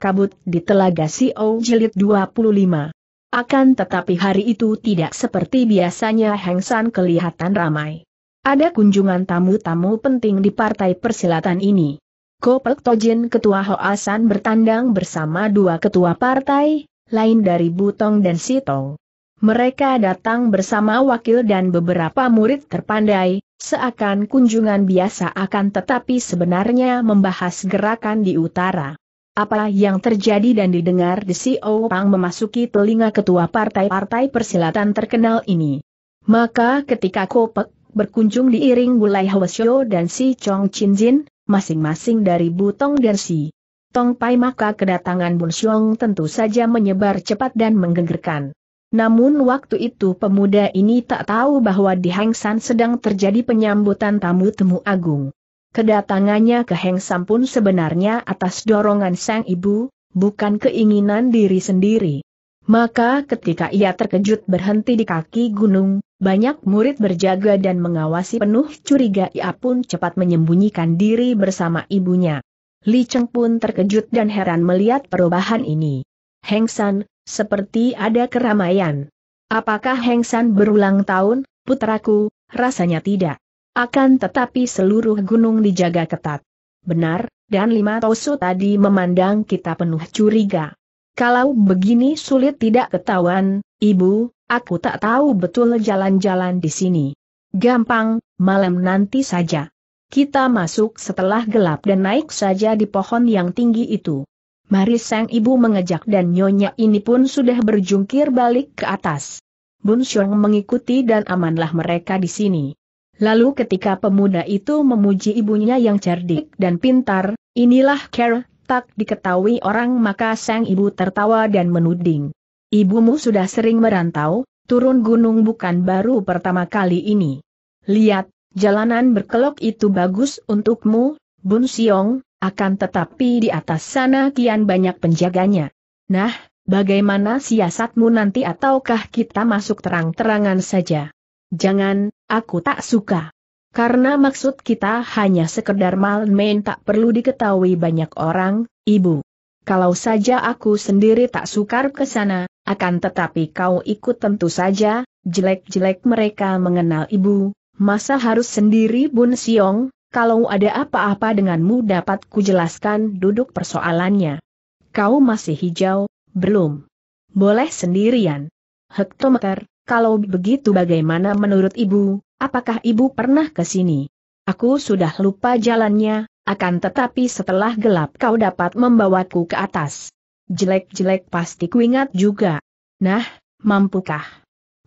kabut di Telaga Sio Jilid 25. Akan tetapi hari itu tidak seperti biasanya Heng San kelihatan ramai. Ada kunjungan tamu-tamu penting di partai persilatan ini. Ko Pek Tojin Ketua Hoasan bertandang bersama dua ketua partai, lain dari Butong dan Sitong. Mereka datang bersama wakil dan beberapa murid terpandai, seakan kunjungan biasa akan tetapi sebenarnya membahas gerakan di utara. Apa yang terjadi dan didengar di CEO Pang memasuki telinga ketua partai-partai persilatan terkenal ini. Maka ketika Kopek berkunjung diiring Wulai Hwasyo dan si Chong Chin Jin, masing-masing dari Butong dan si Tong Pai maka kedatangan Bun Xiong tentu saja menyebar cepat dan menggegerkan. Namun waktu itu pemuda ini tak tahu bahwa di Hang San sedang terjadi penyambutan tamu-temu agung. Kedatangannya ke Heng Sam pun sebenarnya atas dorongan sang ibu, bukan keinginan diri sendiri. Maka ketika ia terkejut berhenti di kaki gunung, banyak murid berjaga dan mengawasi penuh curiga ia pun cepat menyembunyikan diri bersama ibunya. Li Cheng pun terkejut dan heran melihat perubahan ini. Heng San, seperti ada keramaian. Apakah Heng San berulang tahun, putraku? Rasanya tidak. Akan tetapi seluruh gunung dijaga ketat. Benar, dan lima tosu tadi memandang kita penuh curiga. Kalau begini sulit tidak ketahuan, ibu, aku tak tahu betul jalan-jalan di sini. Gampang, malam nanti saja. Kita masuk setelah gelap dan naik saja di pohon yang tinggi itu. Mari sang ibu mengejak dan nyonya ini pun sudah berjungkir balik ke atas. Bun Xiong mengikuti dan amanlah mereka di sini. Lalu ketika pemuda itu memuji ibunya yang cerdik dan pintar, inilah care, tak diketahui orang maka sang ibu tertawa dan menuding. Ibumu sudah sering merantau, turun gunung bukan baru pertama kali ini. Lihat, jalanan berkelok itu bagus untukmu, Bun Siong, akan tetapi di atas sana kian banyak penjaganya. Nah, bagaimana siasatmu nanti ataukah kita masuk terang-terangan saja? Jangan, aku tak suka. Karena maksud kita hanya sekedar main-main tak perlu diketahui banyak orang, ibu. Kalau saja aku sendiri tak sukar ke sana, akan tetapi kau ikut tentu saja, jelek-jelek mereka mengenal ibu, masa harus sendiri Bun Siong, kalau ada apa-apa denganmu dapat kujelaskan duduk persoalannya. Kau masih hijau, belum. Boleh sendirian. Hektometer, kalau begitu bagaimana menurut ibu, apakah ibu pernah ke sini? Aku sudah lupa jalannya, akan tetapi setelah gelap kau dapat membawaku ke atas. Jelek-jelek pasti kuingat juga. Nah, mampukah?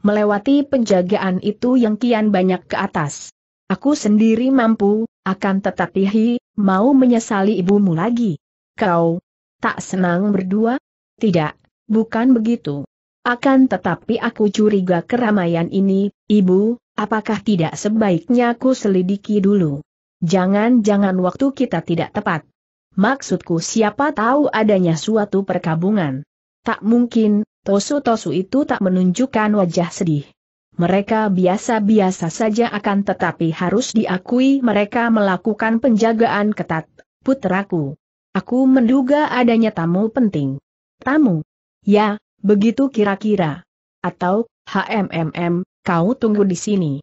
Melewati penjagaan itu yang kian banyak ke atas. Aku sendiri mampu, akan tetapi hi, mau menyesali ibumu lagi. Kau, tak senang berdua? Tidak, bukan begitu. Akan tetapi aku curiga keramaian ini, Ibu, apakah tidak sebaiknya aku selidiki dulu? Jangan-jangan waktu kita tidak tepat. Maksudku siapa tahu adanya suatu perkabungan. Tak mungkin, Tosu-Tosu itu tak menunjukkan wajah sedih. Mereka biasa-biasa saja akan tetapi harus diakui mereka melakukan penjagaan ketat, putraku. Aku menduga adanya tamu penting. Tamu? Ya, Begitu kira-kira. Atau, hmm kau tunggu di sini.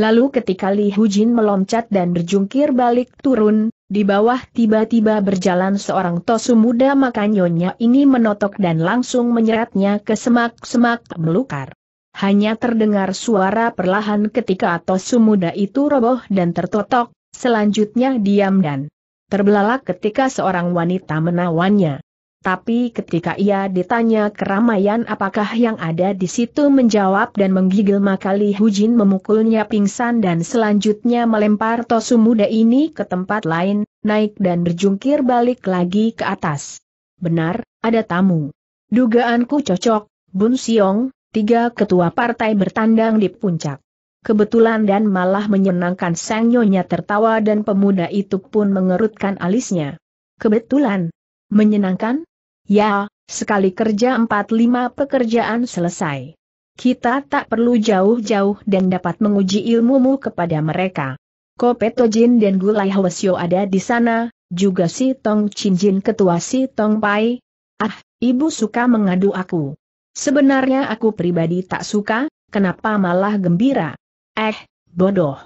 Lalu ketika Li Hujin meloncat dan berjungkir balik turun, di bawah tiba-tiba berjalan seorang tosu muda maka nyonya ini menotok dan langsung menyeretnya ke semak-semak melukar. Hanya terdengar suara perlahan ketika tosu muda itu roboh dan tertotok, selanjutnya diam dan terbelalak ketika seorang wanita menawannya. Tapi ketika ia ditanya keramaian apakah yang ada di situ menjawab dan menggigil maka Li Hujin memukulnya pingsan dan selanjutnya melempar tosu muda ini ke tempat lain, naik dan berjungkir balik lagi ke atas. Benar, ada tamu. Dugaanku cocok, Bun Siong, tiga ketua partai bertandang di puncak. Kebetulan dan malah menyenangkan sang nyonya tertawa dan pemuda itu pun mengerutkan alisnya. Kebetulan? Menyenangkan? Ya, sekali kerja 4-5 pekerjaan selesai. Kita tak perlu jauh-jauh dan dapat menguji ilmumu kepada mereka. Kopetojin dan Gulai Hwasyo ada di sana, juga si Tong Chinjin ketua si Tong Pai. Ah, ibu suka mengadu aku. Sebenarnya aku pribadi tak suka, kenapa malah gembira? Eh, bodoh.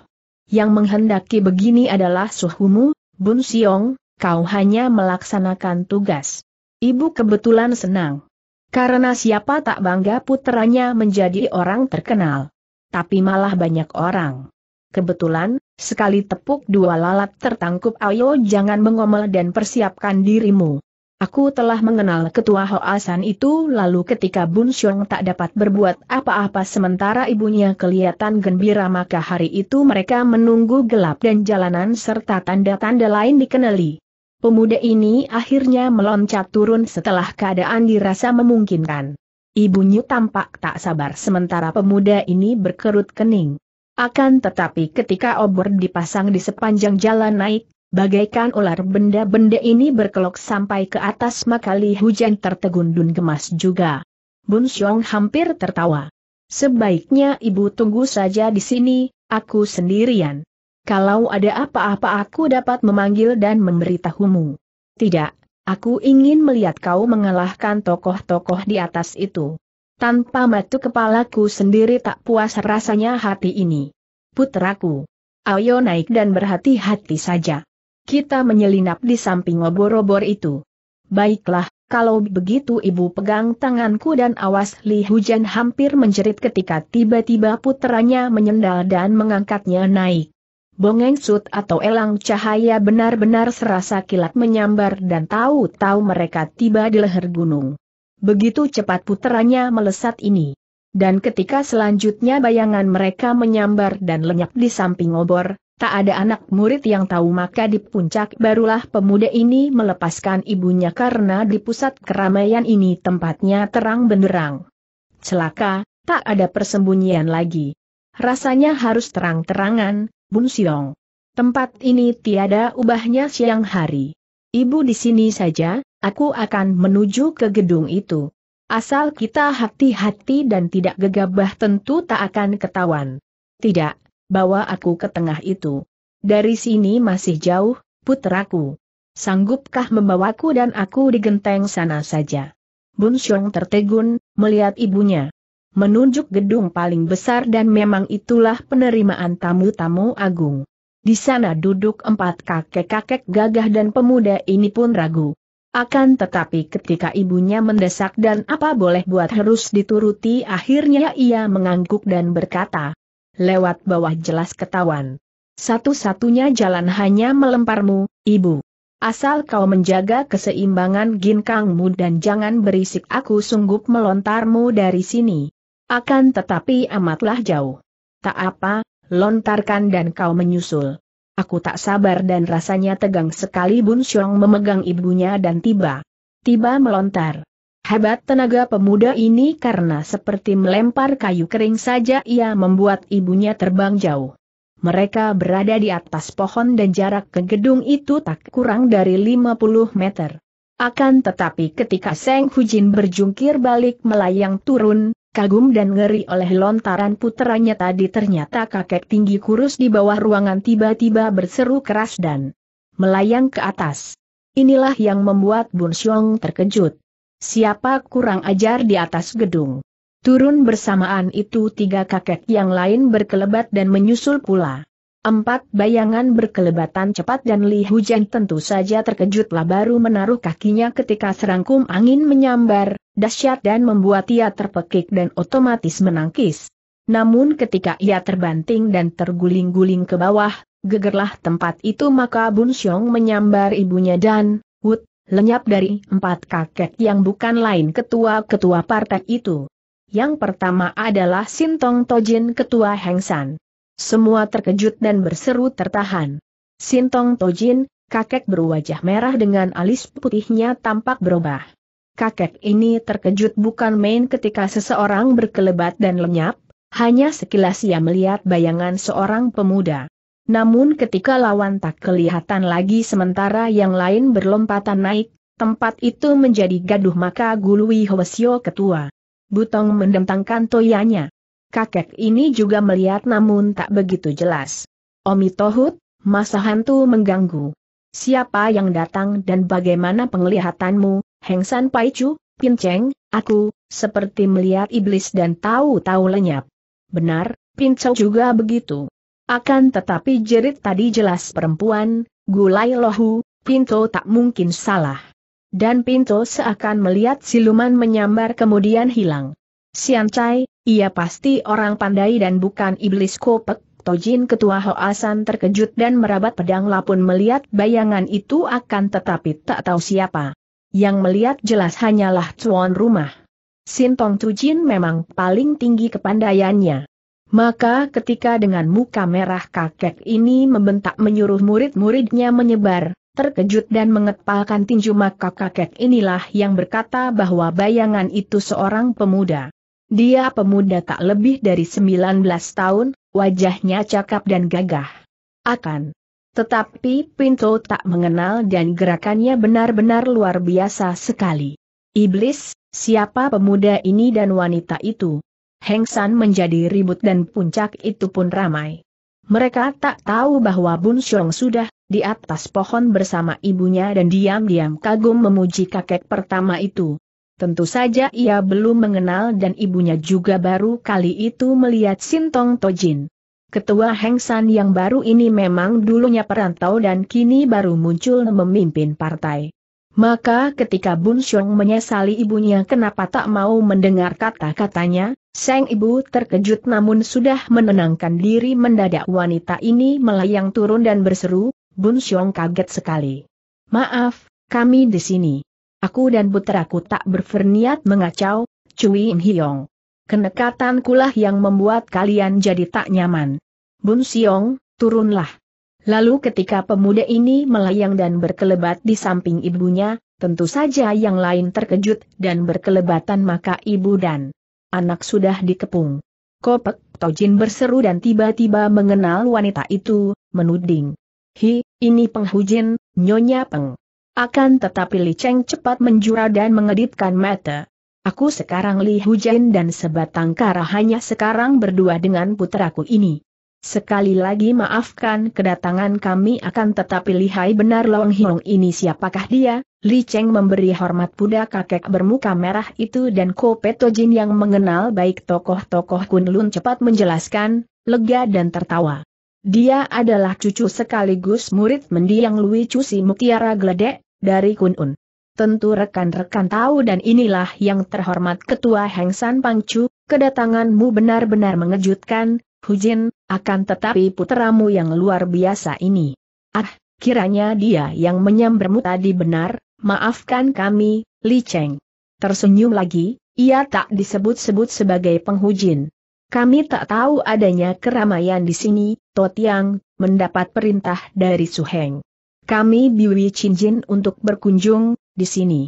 Yang menghendaki begini adalah suhumu, Bun Siong, kau hanya melaksanakan tugas ibu kebetulan senang. Karena siapa tak bangga putranya menjadi orang terkenal. Tapi malah banyak orang. Kebetulan, sekali tepuk dua lalat tertangkup ayo jangan mengomel dan persiapkan dirimu. Aku telah mengenal ketua Hoasan itu lalu ketika Bun Xiong tak dapat berbuat apa-apa sementara ibunya kelihatan gembira maka hari itu mereka menunggu gelap dan jalanan serta tanda-tanda lain dikenali. Pemuda ini akhirnya meloncat turun setelah keadaan dirasa memungkinkan. Ibunya tampak tak sabar sementara pemuda ini berkerut kening. Akan tetapi ketika obor dipasang di sepanjang jalan naik, bagaikan ular benda-benda ini berkelok sampai ke atas makali hujan tertegun gemas juga. Bun Xiong hampir tertawa. Sebaiknya ibu tunggu saja di sini, aku sendirian. Kalau ada apa-apa aku dapat memanggil dan memberitahumu. Tidak, aku ingin melihat kau mengalahkan tokoh-tokoh di atas itu. Tanpa matu kepalaku sendiri tak puas rasanya hati ini. Putraku, ayo naik dan berhati-hati saja. Kita menyelinap di samping obor-obor itu. Baiklah, kalau begitu ibu pegang tanganku dan awas Li Hujan hampir menjerit ketika tiba-tiba putranya menyendal dan mengangkatnya naik. Bongeng Sut atau elang cahaya benar-benar serasa kilat menyambar dan tahu-tahu mereka tiba di leher gunung. Begitu cepat puterannya melesat ini. Dan ketika selanjutnya bayangan mereka menyambar dan lenyap di samping obor, tak ada anak murid yang tahu maka di puncak barulah pemuda ini melepaskan ibunya karena di pusat keramaian ini tempatnya terang benderang. Celaka, tak ada persembunyian lagi. Rasanya harus terang-terangan, Bun Xiong, Tempat ini tiada ubahnya siang hari. Ibu di sini saja, aku akan menuju ke gedung itu. Asal kita hati-hati dan tidak gegabah tentu tak akan ketahuan. Tidak, bawa aku ke tengah itu. Dari sini masih jauh, putraku. Sanggupkah membawaku dan aku digenteng sana saja? Bun Xiong tertegun, melihat ibunya menunjuk gedung paling besar dan memang itulah penerimaan tamu-tamu agung. Di sana duduk empat kakek-kakek gagah dan pemuda ini pun ragu. Akan tetapi ketika ibunya mendesak dan apa boleh buat harus dituruti akhirnya ia mengangguk dan berkata. Lewat bawah jelas ketahuan. Satu-satunya jalan hanya melemparmu, ibu. Asal kau menjaga keseimbangan ginkangmu dan jangan berisik aku sungguh melontarmu dari sini. Akan tetapi amatlah jauh. Tak apa, lontarkan dan kau menyusul. Aku tak sabar dan rasanya tegang sekali Bun Xiong memegang ibunya dan tiba. Tiba melontar. Hebat tenaga pemuda ini karena seperti melempar kayu kering saja ia membuat ibunya terbang jauh. Mereka berada di atas pohon dan jarak ke gedung itu tak kurang dari 50 meter. Akan tetapi ketika Seng Hujin berjungkir balik melayang turun, kagum dan ngeri oleh lontaran puteranya tadi ternyata kakek tinggi kurus di bawah ruangan tiba-tiba berseru keras dan melayang ke atas. Inilah yang membuat Bun Xiong terkejut. Siapa kurang ajar di atas gedung? Turun bersamaan itu tiga kakek yang lain berkelebat dan menyusul pula. Empat bayangan berkelebatan cepat dan Li Hujan tentu saja terkejutlah baru menaruh kakinya ketika serangkum angin menyambar, dahsyat dan membuat ia terpekik dan otomatis menangkis. Namun ketika ia terbanting dan terguling-guling ke bawah, gegerlah tempat itu maka Bun Xiong menyambar ibunya dan, wut, lenyap dari empat kakek yang bukan lain ketua-ketua partai itu. Yang pertama adalah Sintong Tojin ketua Hengsan. Semua terkejut dan berseru tertahan. Sintong Tojin, kakek berwajah merah dengan alis putihnya tampak berubah. Kakek ini terkejut bukan main ketika seseorang berkelebat dan lenyap, hanya sekilas ia melihat bayangan seorang pemuda. Namun ketika lawan tak kelihatan lagi sementara yang lain berlompatan naik, tempat itu menjadi gaduh maka Gului Hwasyo ketua. Butong mendentangkan toyanya kakek ini juga melihat namun tak begitu jelas. Omi Tohut, masa hantu mengganggu. Siapa yang datang dan bagaimana penglihatanmu, Heng San Paichu, Pinceng, aku, seperti melihat iblis dan tahu-tahu lenyap. Benar, Chou juga begitu. Akan tetapi jerit tadi jelas perempuan, gulai lohu, Pinto tak mungkin salah. Dan Pinto seakan melihat siluman menyambar kemudian hilang. Siancai. Ia pasti orang pandai dan bukan iblis kopek, Tojin Ketua Hoasan terkejut dan merabat pedang lapun melihat bayangan itu akan tetapi tak tahu siapa. Yang melihat jelas hanyalah tuan rumah. Sintong Tojin memang paling tinggi kepandaiannya. Maka ketika dengan muka merah kakek ini membentak menyuruh murid-muridnya menyebar, terkejut dan mengepalkan tinju maka kakek inilah yang berkata bahwa bayangan itu seorang pemuda. Dia pemuda tak lebih dari 19 tahun, wajahnya cakap dan gagah. Akan. Tetapi Pinto tak mengenal dan gerakannya benar-benar luar biasa sekali. Iblis, siapa pemuda ini dan wanita itu? Heng San menjadi ribut dan puncak itu pun ramai. Mereka tak tahu bahwa Bun Xiong sudah di atas pohon bersama ibunya dan diam-diam kagum memuji kakek pertama itu. Tentu saja ia belum mengenal dan ibunya juga baru kali itu melihat Sintong Tojin. Ketua Heng San yang baru ini memang dulunya perantau dan kini baru muncul memimpin partai. Maka ketika Bun Xiong menyesali ibunya kenapa tak mau mendengar kata-katanya, Seng ibu terkejut namun sudah menenangkan diri mendadak wanita ini melayang turun dan berseru, Bun Xiong kaget sekali. Maaf, kami di sini. Aku dan puteraku tak berferniat mengacau, Cui In Hiong. Kenekatan kulah yang membuat kalian jadi tak nyaman. Bun Siong, turunlah. Lalu ketika pemuda ini melayang dan berkelebat di samping ibunya, tentu saja yang lain terkejut dan berkelebatan maka ibu dan anak sudah dikepung. Kopek Tojin berseru dan tiba-tiba mengenal wanita itu, menuding. Hi, ini penghujin, Nyonya Peng. Akan tetapi Li Cheng cepat menjura dan mengedipkan mata. Aku sekarang Li Jin dan sebatang kara hanya sekarang berdua dengan puteraku ini. Sekali lagi maafkan kedatangan kami akan tetapi lihai benar Long Hiong ini siapakah dia? Li Cheng memberi hormat pada kakek bermuka merah itu dan Ko Petojin yang mengenal baik tokoh-tokoh Kunlun cepat menjelaskan, lega dan tertawa. Dia adalah cucu sekaligus murid mendiang Lui Cusi Mutiara Gledek, dari Kunun. Tentu rekan-rekan tahu dan inilah yang terhormat Ketua Heng San Pangcu, kedatanganmu benar-benar mengejutkan, Hujin, akan tetapi putramu yang luar biasa ini. Ah, kiranya dia yang menyambarmu tadi benar, maafkan kami, Li Cheng. Tersenyum lagi, ia tak disebut-sebut sebagai penghujin. Kami tak tahu adanya keramaian di sini, Totiang, mendapat perintah dari Suheng kami biwi Chinjin untuk berkunjung di sini.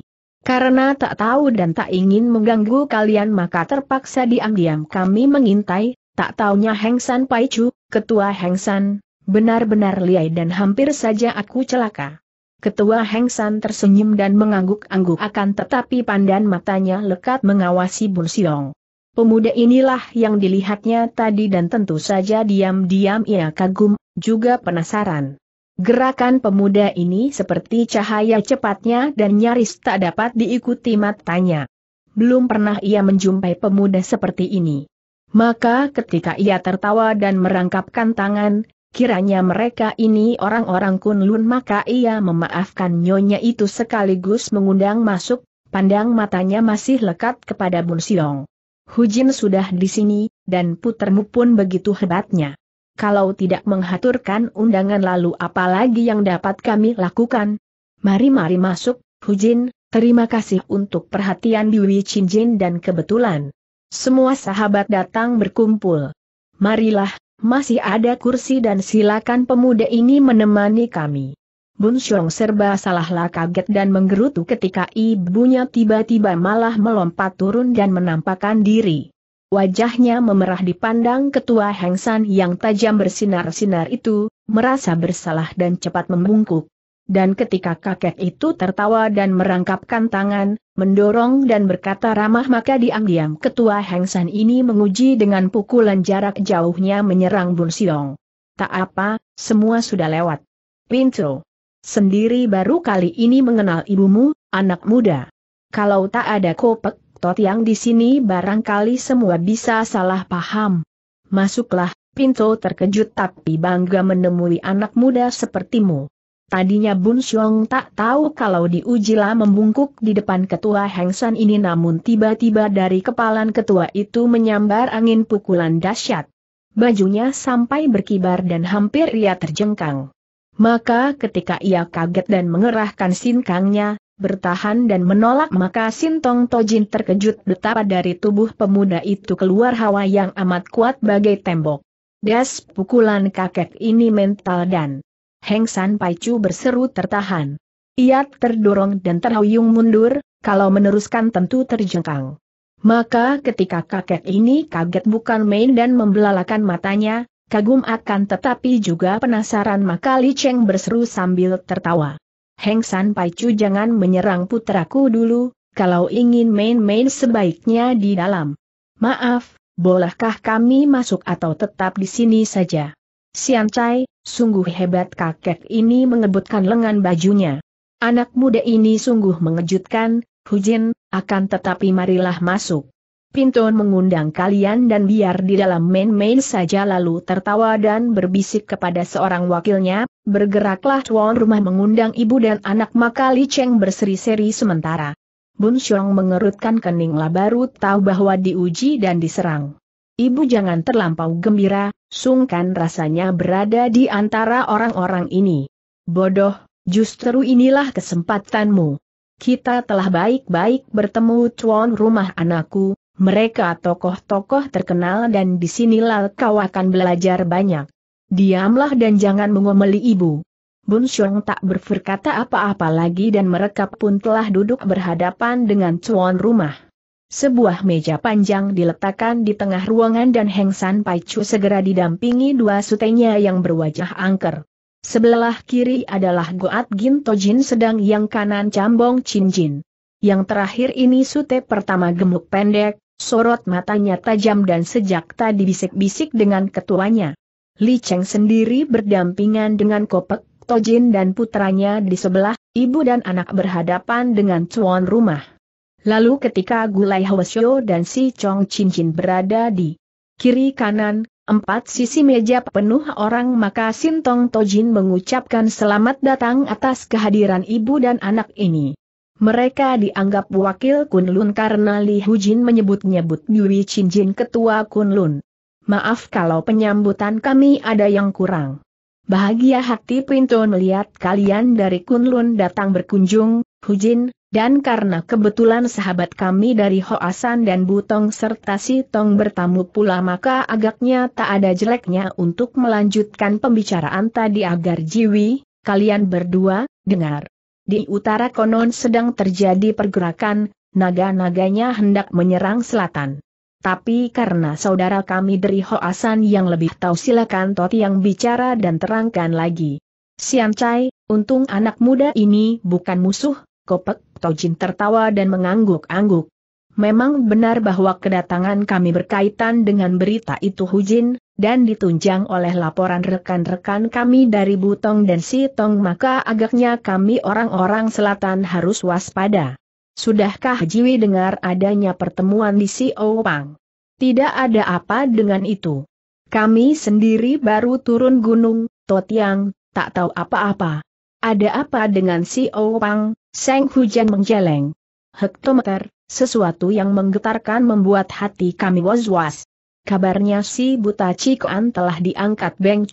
Karena tak tahu dan tak ingin mengganggu kalian maka terpaksa diam-diam kami mengintai, tak taunya Heng San Pai Chu, ketua Heng San, benar-benar liai dan hampir saja aku celaka. Ketua Heng San tersenyum dan mengangguk-angguk akan tetapi pandan matanya lekat mengawasi Bun Siong. Pemuda inilah yang dilihatnya tadi dan tentu saja diam-diam ia kagum, juga penasaran. Gerakan pemuda ini seperti cahaya cepatnya dan nyaris tak dapat diikuti matanya. Belum pernah ia menjumpai pemuda seperti ini. Maka ketika ia tertawa dan merangkapkan tangan, kiranya mereka ini orang-orang kunlun maka ia memaafkan nyonya itu sekaligus mengundang masuk, pandang matanya masih lekat kepada Bun Siong. Hujin sudah di sini, dan putermu pun begitu hebatnya kalau tidak menghaturkan undangan lalu apa lagi yang dapat kami lakukan? Mari-mari masuk, Hujin, terima kasih untuk perhatian Biwi Jin dan kebetulan. Semua sahabat datang berkumpul. Marilah, masih ada kursi dan silakan pemuda ini menemani kami. Bun Xiong serba salahlah kaget dan menggerutu ketika ibunya tiba-tiba malah melompat turun dan menampakkan diri. Wajahnya memerah dipandang ketua Hengsan yang tajam bersinar-sinar itu, merasa bersalah dan cepat membungkuk. Dan ketika kakek itu tertawa dan merangkapkan tangan, mendorong dan berkata ramah maka diam-diam ketua Hengsan ini menguji dengan pukulan jarak jauhnya menyerang Bun Siong. Tak apa, semua sudah lewat. Pintu. Sendiri baru kali ini mengenal ibumu, anak muda. Kalau tak ada kopek, Tot yang di sini barangkali semua bisa salah paham. Masuklah, Pinto terkejut tapi bangga menemui anak muda sepertimu. Tadinya Bun Xiong tak tahu kalau diujilah membungkuk di depan ketua Heng San ini namun tiba-tiba dari kepalan ketua itu menyambar angin pukulan dahsyat. Bajunya sampai berkibar dan hampir ia terjengkang. Maka ketika ia kaget dan mengerahkan sinkangnya, bertahan dan menolak maka Sintong Tojin terkejut betapa dari tubuh pemuda itu keluar hawa yang amat kuat bagai tembok. Das pukulan kakek ini mental dan Heng San Paicu berseru tertahan. Ia terdorong dan terhuyung mundur, kalau meneruskan tentu terjengkang. Maka ketika kakek ini kaget bukan main dan membelalakan matanya, kagum akan tetapi juga penasaran maka Li Cheng berseru sambil tertawa. Heng San Chu jangan menyerang putraku dulu, kalau ingin main-main sebaiknya di dalam. Maaf, bolehkah kami masuk atau tetap di sini saja? Sian Chai, sungguh hebat kakek ini mengebutkan lengan bajunya. Anak muda ini sungguh mengejutkan, Hujin, akan tetapi marilah masuk. Pinton mengundang kalian dan biar di dalam main-main saja lalu tertawa dan berbisik kepada seorang wakilnya, bergeraklah tuan rumah mengundang ibu dan anak maka Li Cheng berseri-seri sementara. Bun Xiong mengerutkan keninglah baru tahu bahwa diuji dan diserang. Ibu jangan terlampau gembira, sungkan rasanya berada di antara orang-orang ini. Bodoh, justru inilah kesempatanmu. Kita telah baik-baik bertemu tuan rumah anakku, mereka tokoh-tokoh terkenal dan disinilah kau akan belajar banyak. Diamlah dan jangan mengomeli ibu. Bun Xiong tak berkata apa-apa lagi dan mereka pun telah duduk berhadapan dengan tuan rumah. Sebuah meja panjang diletakkan di tengah ruangan dan Heng San Pai Chu segera didampingi dua sutenya yang berwajah angker. Sebelah kiri adalah Goat Gin Jin sedang yang kanan Cambong Chin Jin. Yang terakhir ini sute pertama gemuk pendek, Sorot matanya tajam dan sejak tadi bisik-bisik dengan ketuanya. Li Cheng sendiri berdampingan dengan Kopek, Tojin dan putranya di sebelah, ibu dan anak berhadapan dengan cuan rumah. Lalu ketika Gulai Hwasyo dan si Chong Cincin berada di kiri kanan, empat sisi meja penuh orang maka Sintong Tojin mengucapkan selamat datang atas kehadiran ibu dan anak ini. Mereka dianggap wakil Kunlun karena Li Hujin menyebut-nyebut Yui Chinjin ketua Kunlun. Maaf kalau penyambutan kami ada yang kurang. Bahagia hati pintu melihat kalian dari Kunlun datang berkunjung, Hujin, dan karena kebetulan sahabat kami dari Hoasan dan Butong serta Si Tong bertamu pula maka agaknya tak ada jeleknya untuk melanjutkan pembicaraan tadi agar Jiwi, kalian berdua, dengar. Di utara konon sedang terjadi pergerakan, naga-naganya hendak menyerang selatan. Tapi karena saudara kami dari Hoasan yang lebih tahu silakan Toti yang bicara dan terangkan lagi. Sian Chai, untung anak muda ini bukan musuh, Kopek Tojin tertawa dan mengangguk-angguk. Memang benar bahwa kedatangan kami berkaitan dengan berita itu Hujin, dan ditunjang oleh laporan rekan-rekan kami dari Butong dan Sitong maka agaknya kami orang-orang selatan harus waspada. Sudahkah Jiwi dengar adanya pertemuan di Sio Pang? Tidak ada apa dengan itu. Kami sendiri baru turun gunung, Totiang, tak tahu apa-apa. Ada apa dengan si Pang? Seng hujan menjeleng. Hektometer, sesuatu yang menggetarkan membuat hati kami was-was kabarnya si Buta Cikoan telah diangkat Beng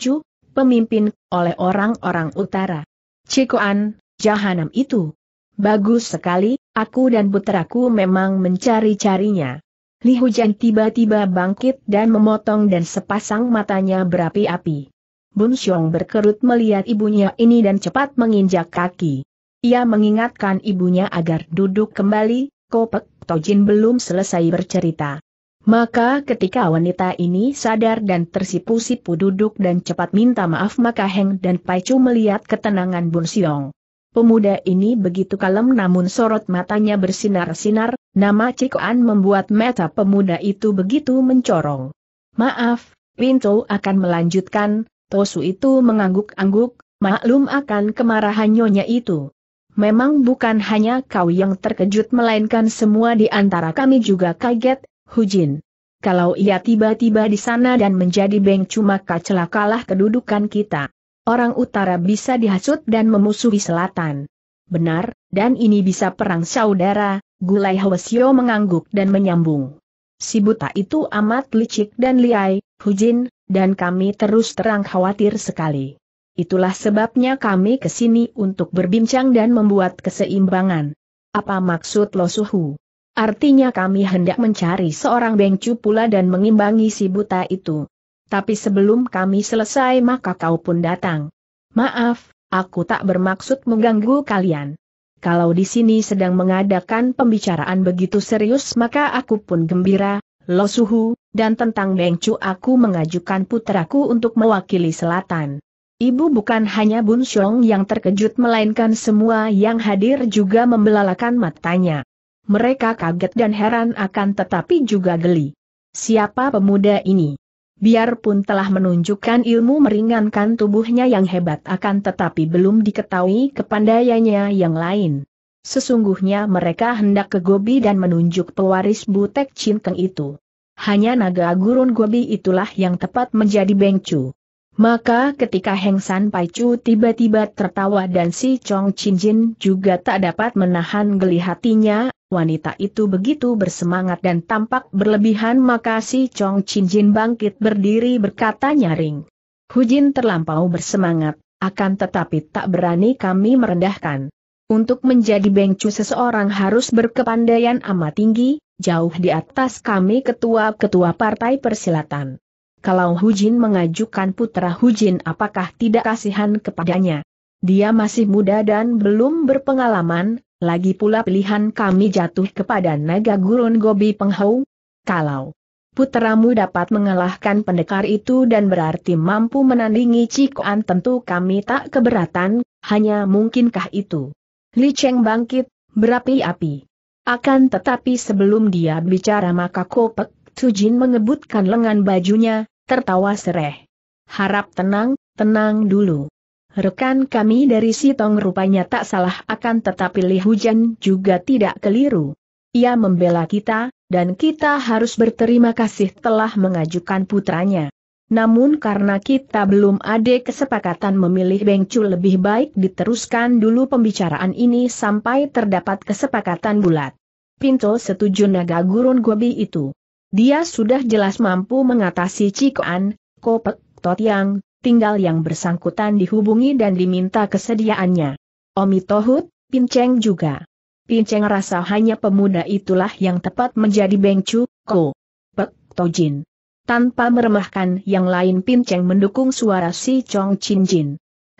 pemimpin, oleh orang-orang utara. Cikoan, jahanam itu. Bagus sekali, aku dan putraku memang mencari-carinya. Li Hujan tiba-tiba bangkit dan memotong dan sepasang matanya berapi-api. Bun Xiong berkerut melihat ibunya ini dan cepat menginjak kaki. Ia mengingatkan ibunya agar duduk kembali, Kopek Tojin belum selesai bercerita. Maka ketika wanita ini sadar dan tersipu-sipu duduk dan cepat minta maaf maka Heng dan Paicu melihat ketenangan Bun Siong. Pemuda ini begitu kalem namun sorot matanya bersinar-sinar, nama Cikoan membuat mata pemuda itu begitu mencorong. Maaf, Pinto akan melanjutkan, Tosu itu mengangguk-angguk, maklum akan kemarahan nyonya itu. Memang bukan hanya kau yang terkejut melainkan semua di antara kami juga kaget, Hujin. Kalau ia tiba-tiba di sana dan menjadi beng cuma celakalah kedudukan kita. Orang utara bisa dihasut dan memusuhi selatan. Benar, dan ini bisa perang saudara, Gulai Hwasyo mengangguk dan menyambung. Si buta itu amat licik dan liai, Hujin, dan kami terus terang khawatir sekali. Itulah sebabnya kami ke sini untuk berbincang dan membuat keseimbangan. Apa maksud Lo Suhu? Artinya kami hendak mencari seorang bengcu pula dan mengimbangi si buta itu. Tapi sebelum kami selesai maka kau pun datang. Maaf, aku tak bermaksud mengganggu kalian. Kalau di sini sedang mengadakan pembicaraan begitu serius maka aku pun gembira, Lo Suhu, dan tentang Bengcu aku mengajukan putraku untuk mewakili selatan. Ibu bukan hanya Bun Xiong yang terkejut melainkan semua yang hadir juga membelalakan matanya mereka kaget dan heran akan tetapi juga geli. Siapa pemuda ini? Biarpun telah menunjukkan ilmu meringankan tubuhnya yang hebat akan tetapi belum diketahui kepandaiannya yang lain. Sesungguhnya mereka hendak ke Gobi dan menunjuk pewaris Butek keng itu. Hanya naga gurun Gobi itulah yang tepat menjadi bengcu. Maka ketika Heng San Pai Chu tiba-tiba tertawa dan si Chong Chin Jin juga tak dapat menahan geli hatinya, wanita itu begitu bersemangat dan tampak berlebihan maka si Chong Chin Jin bangkit berdiri berkata nyaring. Hu Jin terlampau bersemangat, akan tetapi tak berani kami merendahkan. Untuk menjadi bengcu seseorang harus berkepandaian amat tinggi, jauh di atas kami ketua-ketua partai persilatan. Kalau Hu Jin mengajukan putra Hu Jin, apakah tidak kasihan kepadanya? Dia masih muda dan belum berpengalaman, lagi pula pilihan kami jatuh kepada naga gurun Gobi Penghau. Kalau puteramu dapat mengalahkan pendekar itu dan berarti mampu menandingi Cikoan tentu kami tak keberatan, hanya mungkinkah itu? Li Cheng bangkit, berapi-api. Akan tetapi sebelum dia bicara maka Kopek Tujin mengebutkan lengan bajunya, tertawa sereh. Harap tenang, tenang dulu. Rekan kami dari Sitong rupanya tak salah akan tetapi Li Hujan juga tidak keliru. Ia membela kita, dan kita harus berterima kasih telah mengajukan putranya. Namun karena kita belum ada kesepakatan memilih Bengcu lebih baik diteruskan dulu pembicaraan ini sampai terdapat kesepakatan bulat. Pinto setuju naga gurun Gobi itu. Dia sudah jelas mampu mengatasi Cikoan, Kopek, Totiang, tinggal yang bersangkutan dihubungi dan diminta kesediaannya. Omi Tohut, Pinceng juga. Pinceng rasa hanya pemuda itulah yang tepat menjadi Bengcu, Ko, Pek, Tojin. Tanpa meremahkan yang lain Pinceng mendukung suara si Chong Chin Jin.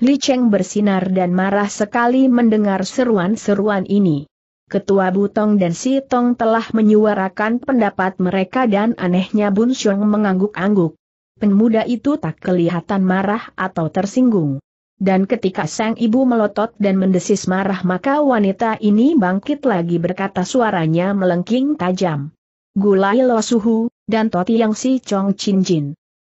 Li Cheng bersinar dan marah sekali mendengar seruan-seruan ini. Ketua Butong dan Si Tong telah menyuarakan pendapat mereka dan anehnya Bun Xiong mengangguk-angguk pemuda itu tak kelihatan marah atau tersinggung. Dan ketika sang ibu melotot dan mendesis marah maka wanita ini bangkit lagi berkata suaranya melengking tajam. Gulai lo suhu, dan toti yang si Chong Chin Jin.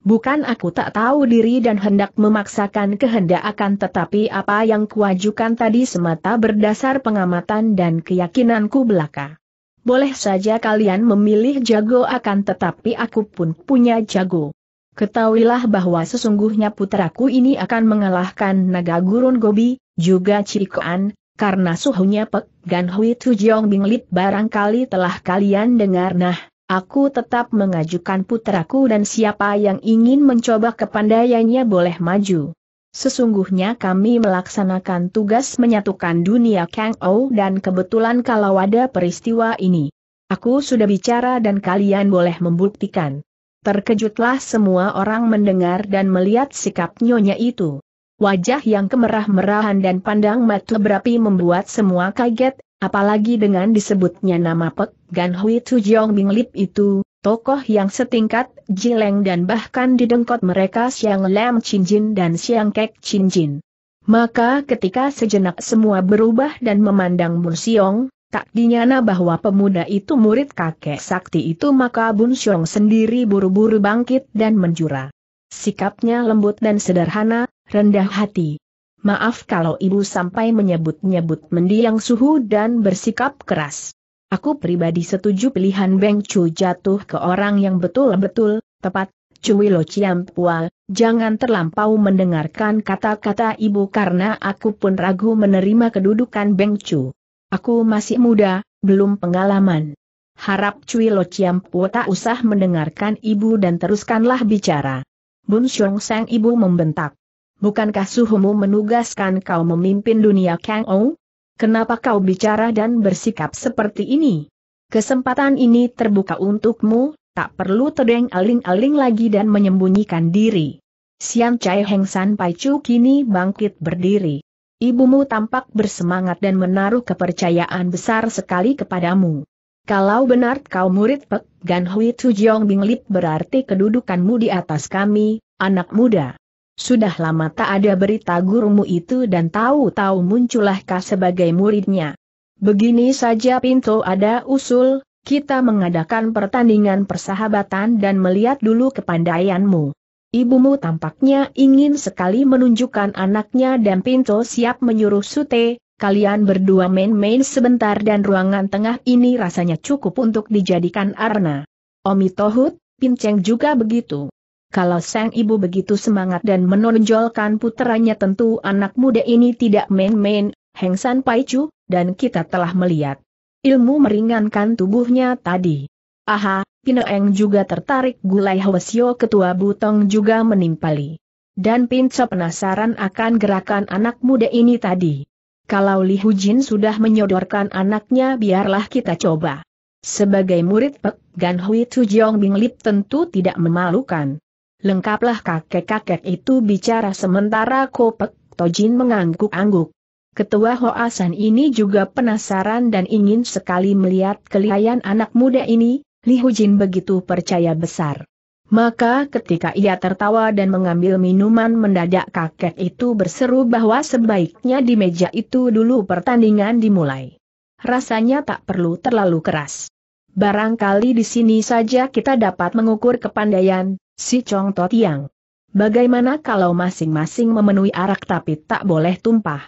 Bukan aku tak tahu diri dan hendak memaksakan kehendak akan tetapi apa yang kuajukan tadi semata berdasar pengamatan dan keyakinanku belaka. Boleh saja kalian memilih jago akan tetapi aku pun punya jago. Ketahuilah bahwa sesungguhnya putraku ini akan mengalahkan naga gurun Gobi, juga Cikoan, karena suhunya Pek Gan Hui Jiong Binglit barangkali telah kalian dengar nah, aku tetap mengajukan putraku dan siapa yang ingin mencoba kepandaiannya boleh maju. Sesungguhnya kami melaksanakan tugas menyatukan dunia Kang Ou dan kebetulan kalau ada peristiwa ini. Aku sudah bicara dan kalian boleh membuktikan. Terkejutlah semua orang mendengar dan melihat sikap nyonya itu. Wajah yang kemerah-merahan dan pandang mata berapi membuat semua kaget, apalagi dengan disebutnya nama Pek Gan Hui Tujong Bing Lip itu, tokoh yang setingkat, jileng dan bahkan didengkot mereka Siang Lam Chin Jin dan Siang Kek Jin. Maka ketika sejenak semua berubah dan memandang Mun Siong, Tak dinyana bahwa pemuda itu murid kakek sakti itu maka Bun Syong sendiri buru-buru bangkit dan menjura. Sikapnya lembut dan sederhana, rendah hati. Maaf kalau ibu sampai menyebut-nyebut mendiang suhu dan bersikap keras. Aku pribadi setuju pilihan Beng Chu jatuh ke orang yang betul-betul, tepat, Cui Lo Chiam Pua, jangan terlampau mendengarkan kata-kata ibu karena aku pun ragu menerima kedudukan Beng Chu. Aku masih muda, belum pengalaman. Harap Cui Lo Ciampu tak usah mendengarkan ibu dan teruskanlah bicara. Bun Xiong Sang ibu membentak. Bukankah suhumu menugaskan kau memimpin dunia Kang Ou? Kenapa kau bicara dan bersikap seperti ini? Kesempatan ini terbuka untukmu, tak perlu tedeng aling-aling lagi dan menyembunyikan diri. Sian Chai Heng San Pai Chu kini bangkit berdiri. Ibumu tampak bersemangat dan menaruh kepercayaan besar sekali kepadamu. Kalau benar kau murid Pek Gan Hui Bing Lip berarti kedudukanmu di atas kami, anak muda. Sudah lama tak ada berita gurumu itu dan tahu-tahu muncullah kau sebagai muridnya. Begini saja pintu ada usul, kita mengadakan pertandingan persahabatan dan melihat dulu kepandaianmu. Ibumu tampaknya ingin sekali menunjukkan anaknya dan Pinto siap menyuruh Sute, kalian berdua main-main sebentar dan ruangan tengah ini rasanya cukup untuk dijadikan arena. Omi Tohut, Pinceng juga begitu. Kalau sang ibu begitu semangat dan menonjolkan putranya tentu anak muda ini tidak main-main, Hengsan Paicu, dan kita telah melihat ilmu meringankan tubuhnya tadi. Aha, Pinoeng juga tertarik Gulai Hwasyo ketua Butong juga menimpali. Dan Pinco penasaran akan gerakan anak muda ini tadi. Kalau Li Hujin sudah menyodorkan anaknya biarlah kita coba. Sebagai murid Pek Gan Hui Jiong Bing Lip tentu tidak memalukan. Lengkaplah kakek-kakek itu bicara sementara Kopek Tojin mengangguk-angguk. Ketua Hoasan ini juga penasaran dan ingin sekali melihat kelihayan anak muda ini, Li Hujin begitu percaya besar. Maka ketika ia tertawa dan mengambil minuman mendadak kakek itu berseru bahwa sebaiknya di meja itu dulu pertandingan dimulai. Rasanya tak perlu terlalu keras. Barangkali di sini saja kita dapat mengukur kepandaian, si Chong Totiang. Bagaimana kalau masing-masing memenuhi arak tapi tak boleh tumpah?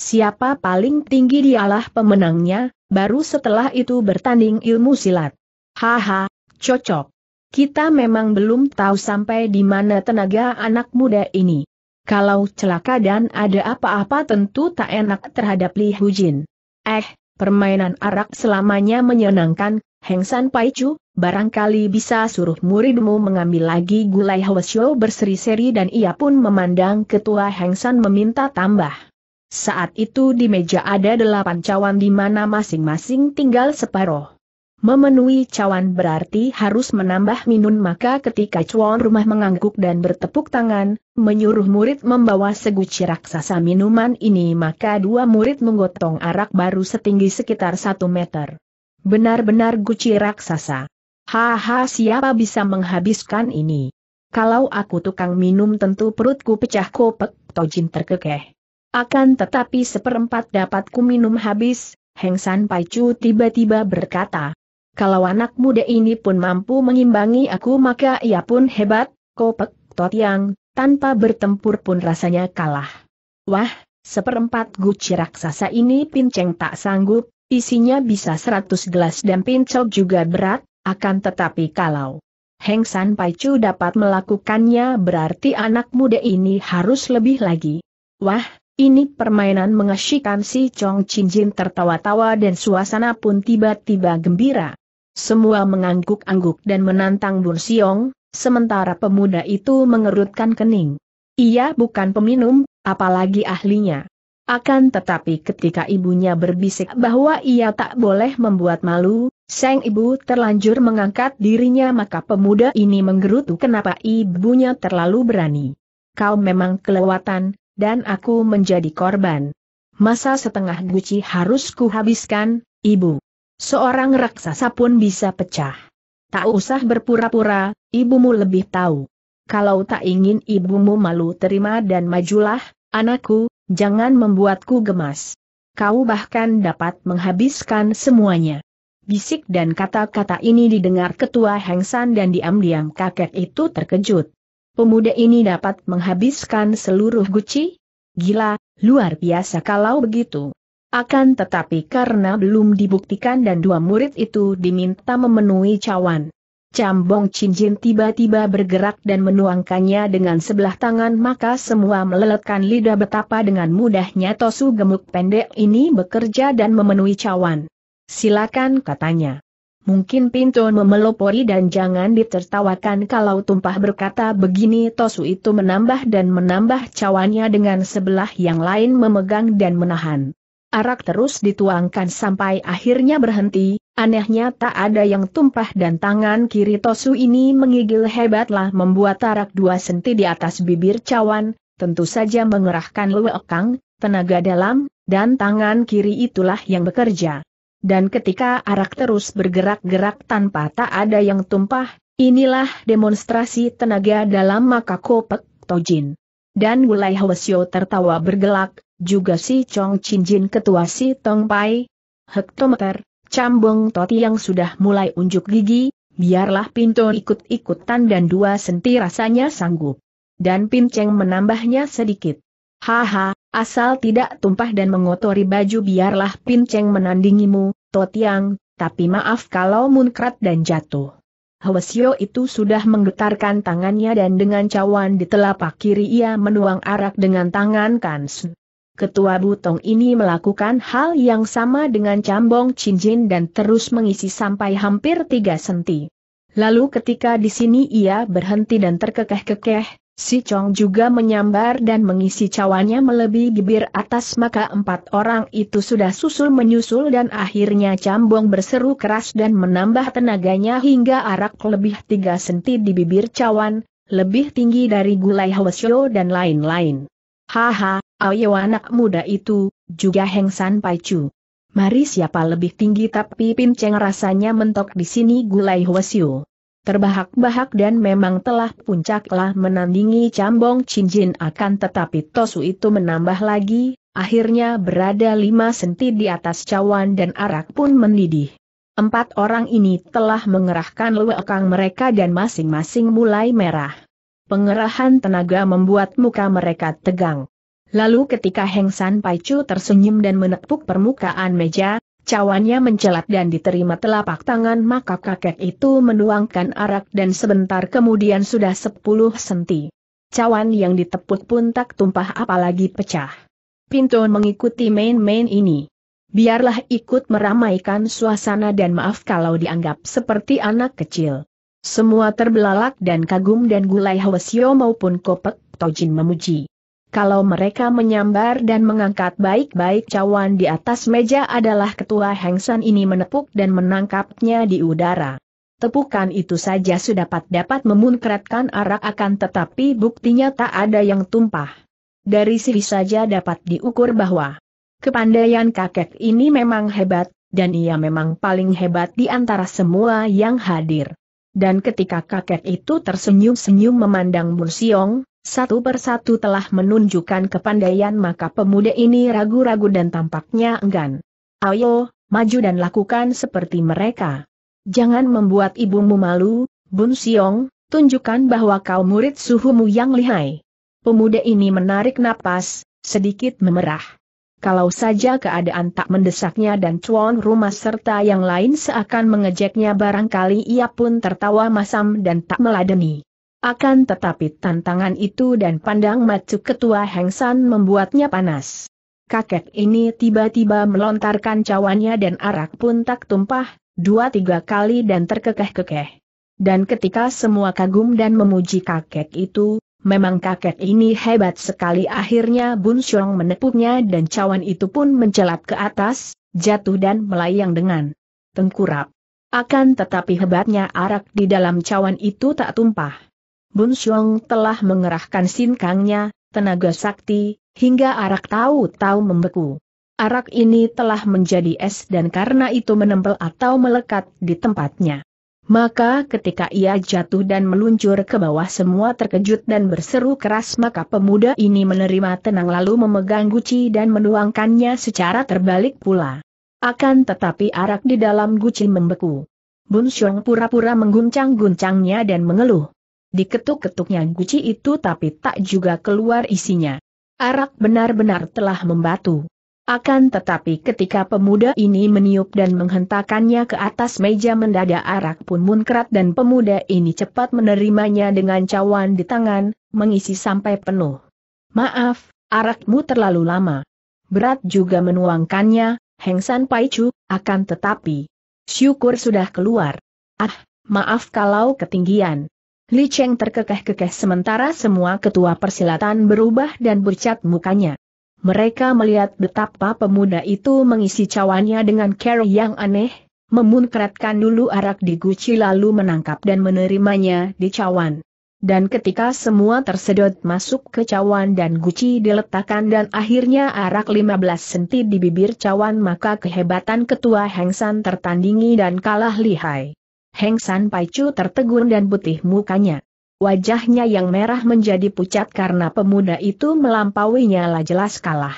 Siapa paling tinggi dialah pemenangnya, baru setelah itu bertanding ilmu silat. Haha, cocok. Kita memang belum tahu sampai di mana tenaga anak muda ini. Kalau celaka dan ada apa-apa tentu tak enak terhadap Li Hujin. Eh, permainan arak selamanya menyenangkan, Heng San Pai Chu, barangkali bisa suruh muridmu mengambil lagi gulai Hwasyo berseri-seri dan ia pun memandang ketua Heng San meminta tambah. Saat itu di meja ada delapan cawan di mana masing-masing tinggal separoh. Memenuhi cawan berarti harus menambah minum maka ketika cuan rumah mengangguk dan bertepuk tangan, menyuruh murid membawa seguci raksasa minuman ini maka dua murid menggotong arak baru setinggi sekitar satu meter. Benar-benar guci raksasa. Haha siapa bisa menghabiskan ini? Kalau aku tukang minum tentu perutku pecah kopek, Tojin terkekeh. Akan tetapi seperempat dapatku minum habis, Heng San tiba-tiba berkata, kalau anak muda ini pun mampu mengimbangi aku maka ia pun hebat, kopek, totiang, tanpa bertempur pun rasanya kalah. Wah, seperempat guci raksasa ini pinceng tak sanggup, isinya bisa seratus gelas dan pincel juga berat, akan tetapi kalau Heng San Paicu dapat melakukannya berarti anak muda ini harus lebih lagi. Wah, ini permainan mengasyikkan si Chong Chin Jin tertawa-tawa dan suasana pun tiba-tiba gembira. Semua mengangguk-angguk dan menantang Bun Siong, sementara pemuda itu mengerutkan kening. Ia bukan peminum, apalagi ahlinya. Akan tetapi ketika ibunya berbisik bahwa ia tak boleh membuat malu, sang ibu terlanjur mengangkat dirinya maka pemuda ini menggerutu kenapa ibunya terlalu berani. Kau memang kelewatan, dan aku menjadi korban. Masa setengah guci harus kuhabiskan, ibu. Seorang raksasa pun bisa pecah. Tak usah berpura-pura, ibumu lebih tahu. Kalau tak ingin ibumu malu terima dan majulah, anakku, jangan membuatku gemas. Kau bahkan dapat menghabiskan semuanya. Bisik dan kata-kata ini didengar ketua Hengsan dan diam-diam kakek itu terkejut. Pemuda ini dapat menghabiskan seluruh guci? Gila, luar biasa kalau begitu. Akan tetapi karena belum dibuktikan dan dua murid itu diminta memenuhi cawan. Cambong cincin tiba-tiba bergerak dan menuangkannya dengan sebelah tangan maka semua meleletkan lidah betapa dengan mudahnya Tosu gemuk pendek ini bekerja dan memenuhi cawan. Silakan katanya. Mungkin pintu memelopori dan jangan ditertawakan kalau tumpah berkata begini Tosu itu menambah dan menambah cawannya dengan sebelah yang lain memegang dan menahan. Arak terus dituangkan sampai akhirnya berhenti, anehnya tak ada yang tumpah dan tangan kiri Tosu ini mengigil hebatlah membuat arak dua senti di atas bibir cawan, tentu saja mengerahkan luekang, tenaga dalam, dan tangan kiri itulah yang bekerja. Dan ketika arak terus bergerak-gerak tanpa tak ada yang tumpah, inilah demonstrasi tenaga dalam maka kopek Tojin. Dan Wulai Hwasyo tertawa bergelak, juga si Chong Chin Jin ketua si Tong Pai, hektometer, cambung toti yang sudah mulai unjuk gigi, biarlah pintu ikut-ikutan dan dua senti rasanya sanggup. Dan Pinceng menambahnya sedikit. Haha, asal tidak tumpah dan mengotori baju biarlah Pinceng menandingimu, Totiang, tapi maaf kalau munkrat dan jatuh. Hwasyo itu sudah menggetarkan tangannya dan dengan cawan di telapak kiri ia menuang arak dengan tangan Kansen. Ketua Butong ini melakukan hal yang sama dengan cambong cincin dan terus mengisi sampai hampir tiga senti. Lalu ketika di sini ia berhenti dan terkekeh-kekeh, si Chong juga menyambar dan mengisi cawannya melebihi bibir atas maka empat orang itu sudah susul menyusul dan akhirnya cambong berseru keras dan menambah tenaganya hingga arak lebih tiga senti di bibir cawan, lebih tinggi dari gulai hwasyo dan lain-lain. Haha, ayo anak muda itu, juga Heng San Pai Chu. Mari siapa lebih tinggi tapi Pin Cheng rasanya mentok di sini gulai huasiu. Terbahak-bahak dan memang telah puncaklah menandingi Cambong Cinjin akan tetapi Tosu itu menambah lagi, akhirnya berada lima senti di atas cawan dan arak pun mendidih. Empat orang ini telah mengerahkan luekang mereka dan masing-masing mulai merah. Pengerahan tenaga membuat muka mereka tegang. Lalu ketika Heng San Paichu tersenyum dan menepuk permukaan meja, cawannya mencelat dan diterima telapak tangan maka kakek itu menuangkan arak dan sebentar kemudian sudah 10 senti. Cawan yang ditepuk pun tak tumpah apalagi pecah. Pinto mengikuti main-main ini. Biarlah ikut meramaikan suasana dan maaf kalau dianggap seperti anak kecil. Semua terbelalak dan kagum dan Gulai Hwasyo maupun Kopek Tojin memuji. Kalau mereka menyambar dan mengangkat baik-baik cawan di atas meja adalah ketua Hengsan ini menepuk dan menangkapnya di udara. Tepukan itu saja sudah dapat dapat memunkratkan arak akan tetapi buktinya tak ada yang tumpah. Dari sini saja dapat diukur bahwa kepandaian kakek ini memang hebat, dan ia memang paling hebat di antara semua yang hadir. Dan ketika kakek itu tersenyum-senyum memandang Mun Siong, satu persatu telah menunjukkan kepandaian maka pemuda ini ragu-ragu dan tampaknya enggan. Ayo, maju dan lakukan seperti mereka. Jangan membuat ibumu malu, Bun Siong, tunjukkan bahwa kau murid suhumu yang lihai. Pemuda ini menarik napas, sedikit memerah kalau saja keadaan tak mendesaknya dan cuan rumah serta yang lain seakan mengejeknya barangkali ia pun tertawa masam dan tak meladeni. Akan tetapi tantangan itu dan pandang macu ketua Hengsan membuatnya panas. Kakek ini tiba-tiba melontarkan cawannya dan arak pun tak tumpah, dua tiga kali dan terkekeh-kekeh. Dan ketika semua kagum dan memuji kakek itu, Memang kakek ini hebat sekali akhirnya Bun Xiong menepuknya dan cawan itu pun mencelat ke atas, jatuh dan melayang dengan tengkurap. Akan tetapi hebatnya arak di dalam cawan itu tak tumpah. Bun Xiong telah mengerahkan sinkangnya, tenaga sakti, hingga arak tahu-tahu membeku. Arak ini telah menjadi es dan karena itu menempel atau melekat di tempatnya. Maka ketika ia jatuh dan meluncur ke bawah semua terkejut dan berseru keras maka pemuda ini menerima tenang lalu memegang guci dan menuangkannya secara terbalik pula. Akan tetapi arak di dalam guci membeku. Bun Xiong pura-pura mengguncang-guncangnya dan mengeluh. Diketuk-ketuknya guci itu tapi tak juga keluar isinya. Arak benar-benar telah membatu. Akan tetapi ketika pemuda ini meniup dan menghentakannya ke atas meja mendadak arak pun munkrat dan pemuda ini cepat menerimanya dengan cawan di tangan, mengisi sampai penuh. Maaf, arakmu terlalu lama. Berat juga menuangkannya, Hengsan Chu, akan tetapi. Syukur sudah keluar. Ah, maaf kalau ketinggian. Li Cheng terkekeh-kekeh sementara semua ketua persilatan berubah dan bercat mukanya. Mereka melihat betapa pemuda itu mengisi cawannya dengan cara yang aneh, memunkratkan dulu arak di guci lalu menangkap dan menerimanya di cawan. Dan ketika semua tersedot masuk ke cawan dan guci diletakkan dan akhirnya arak 15 senti di bibir cawan maka kehebatan ketua Hengsan tertandingi dan kalah lihai. Hengsan Paicu tertegun dan putih mukanya. Wajahnya yang merah menjadi pucat karena pemuda itu melampauinya lah jelas kalah.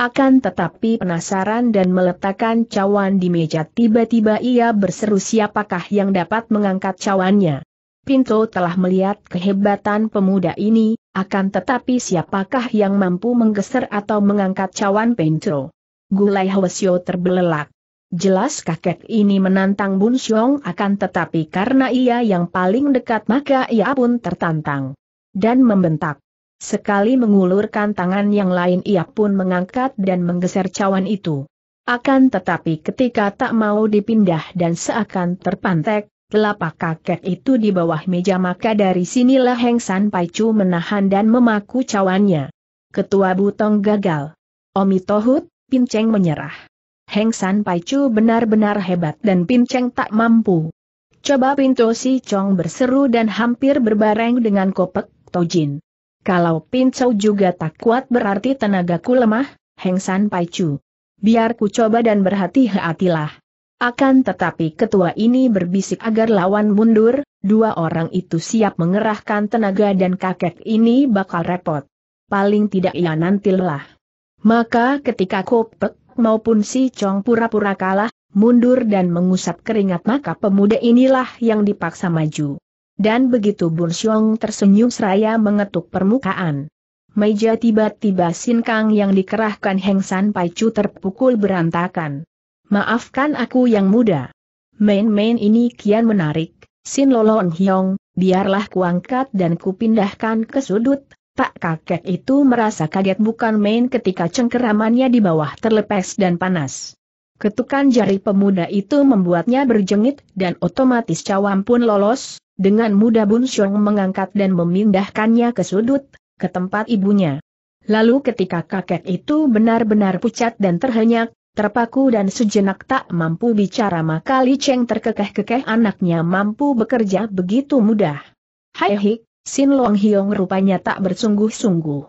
Akan tetapi penasaran dan meletakkan cawan di meja tiba-tiba ia berseru siapakah yang dapat mengangkat cawannya. Pinto telah melihat kehebatan pemuda ini, akan tetapi siapakah yang mampu menggeser atau mengangkat cawan Pinto. Gulai Hwasyo terbelelak. Jelas kakek ini menantang Bun Xiong akan tetapi karena ia yang paling dekat maka ia pun tertantang. Dan membentak. Sekali mengulurkan tangan yang lain ia pun mengangkat dan menggeser cawan itu. Akan tetapi ketika tak mau dipindah dan seakan terpantek, telapak kakek itu di bawah meja maka dari sinilah Heng San Paicu menahan dan memaku cawannya. Ketua Butong gagal. Omi Tohut, Pinceng menyerah. Heng San Pai Chu benar-benar hebat dan pincang tak mampu. Coba Pinto Si Chong berseru dan hampir berbareng dengan Kopek Tojin. Kalau Pin Chou juga tak kuat berarti tenagaku lemah, Heng San Pai Chu. Biar ku coba dan berhati-hatilah. Akan tetapi ketua ini berbisik agar lawan mundur, dua orang itu siap mengerahkan tenaga dan kakek ini bakal repot. Paling tidak ia nantilah. Maka ketika Kopek maupun si Chong pura-pura kalah, mundur dan mengusap keringat maka pemuda inilah yang dipaksa maju. Dan begitu Bun Xiong tersenyum seraya mengetuk permukaan. Meja tiba-tiba Kang yang dikerahkan Heng San Paicu terpukul berantakan. Maafkan aku yang muda. Main-main ini kian menarik, Sin Lolong Hyong, biarlah kuangkat dan kupindahkan ke sudut, Pak kakek itu merasa kaget bukan main ketika cengkeramannya di bawah terlepas dan panas. Ketukan jari pemuda itu membuatnya berjengit dan otomatis cawam pun lolos, dengan mudah Bun Xiong mengangkat dan memindahkannya ke sudut, ke tempat ibunya. Lalu ketika kakek itu benar-benar pucat dan terhenyak, terpaku dan sejenak tak mampu bicara maka Li Cheng terkekeh-kekeh anaknya mampu bekerja begitu mudah. Hai hik, Sin Long Hiong rupanya tak bersungguh-sungguh.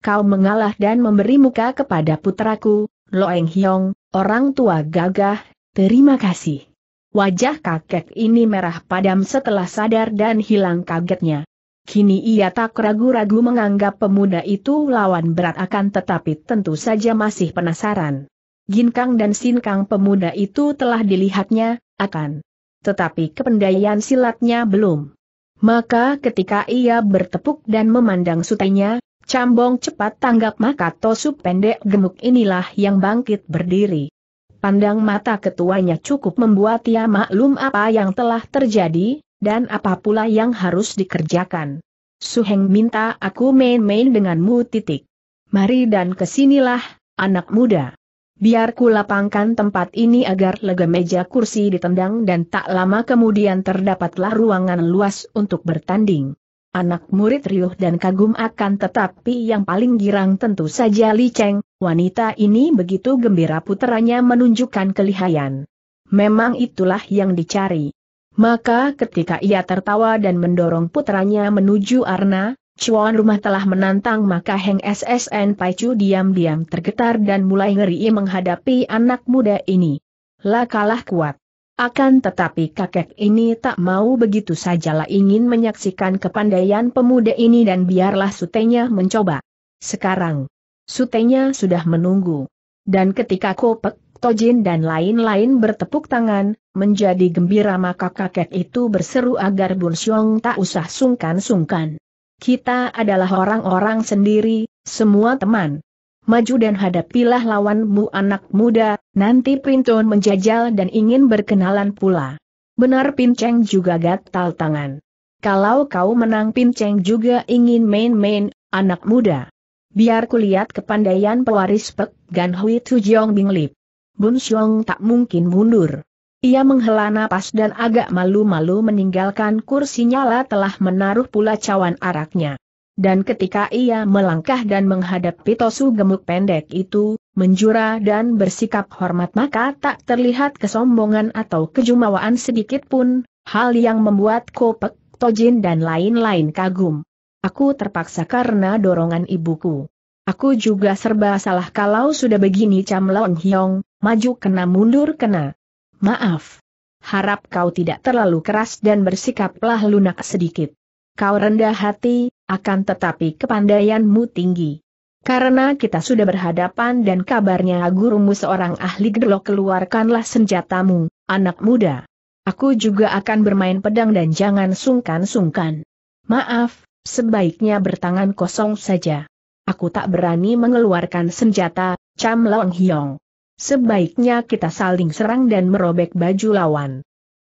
Kau mengalah dan memberi muka kepada putraku, Loeng Hiong, orang tua gagah, terima kasih. Wajah kakek ini merah padam setelah sadar dan hilang kagetnya. Kini ia tak ragu-ragu menganggap pemuda itu lawan berat akan tetapi tentu saja masih penasaran. Ginkang dan Sinkang pemuda itu telah dilihatnya, akan. Tetapi kependayaan silatnya belum. Maka ketika ia bertepuk dan memandang sutenya, Cambong cepat tanggap maka tosu pendek gemuk inilah yang bangkit berdiri. Pandang mata ketuanya cukup membuat ia maklum apa yang telah terjadi, dan apa pula yang harus dikerjakan. Suheng minta aku main-main denganmu titik. Mari dan kesinilah, anak muda biar ku lapangkan tempat ini agar lega meja kursi ditendang dan tak lama kemudian terdapatlah ruangan luas untuk bertanding. Anak murid riuh dan kagum akan tetapi yang paling girang tentu saja Li Cheng, wanita ini begitu gembira puteranya menunjukkan kelihayan. Memang itulah yang dicari. Maka ketika ia tertawa dan mendorong putranya menuju Arna, Cuan rumah telah menantang maka Heng SSN Paicu diam-diam tergetar dan mulai ngeri menghadapi anak muda ini. Lah kalah kuat. Akan tetapi kakek ini tak mau begitu sajalah ingin menyaksikan kepandaian pemuda ini dan biarlah sutenya mencoba. Sekarang, sutenya sudah menunggu. Dan ketika Kopek, Tojin dan lain-lain bertepuk tangan, menjadi gembira maka kakek itu berseru agar Bun Xiong tak usah sungkan-sungkan. Kita adalah orang-orang sendiri, semua teman. Maju dan hadapilah lawanmu anak muda, nanti Printon menjajal dan ingin berkenalan pula. Benar Pinceng juga gatal tangan. Kalau kau menang Pinceng juga ingin main-main, anak muda. Biar kulihat kepandaian pewaris Pek Gan Hui Tujong Binglip. Bun Xiong tak mungkin mundur. Ia menghela napas dan agak malu-malu meninggalkan kursinya lah telah menaruh pula cawan araknya. Dan ketika ia melangkah dan menghadap Pitosu gemuk pendek itu, menjura dan bersikap hormat maka tak terlihat kesombongan atau kejumawaan sedikit pun, hal yang membuat Kopek, Tojin dan lain-lain kagum. Aku terpaksa karena dorongan ibuku. Aku juga serba salah kalau sudah begini Cam Long Hyong, maju kena mundur kena. Maaf. Harap kau tidak terlalu keras dan bersikaplah lunak sedikit. Kau rendah hati, akan tetapi kepandaianmu tinggi. Karena kita sudah berhadapan dan kabarnya gurumu seorang ahli gelok keluarkanlah senjatamu, anak muda. Aku juga akan bermain pedang dan jangan sungkan-sungkan. Maaf, sebaiknya bertangan kosong saja. Aku tak berani mengeluarkan senjata, Cam Long Hyong. Sebaiknya kita saling serang dan merobek baju lawan.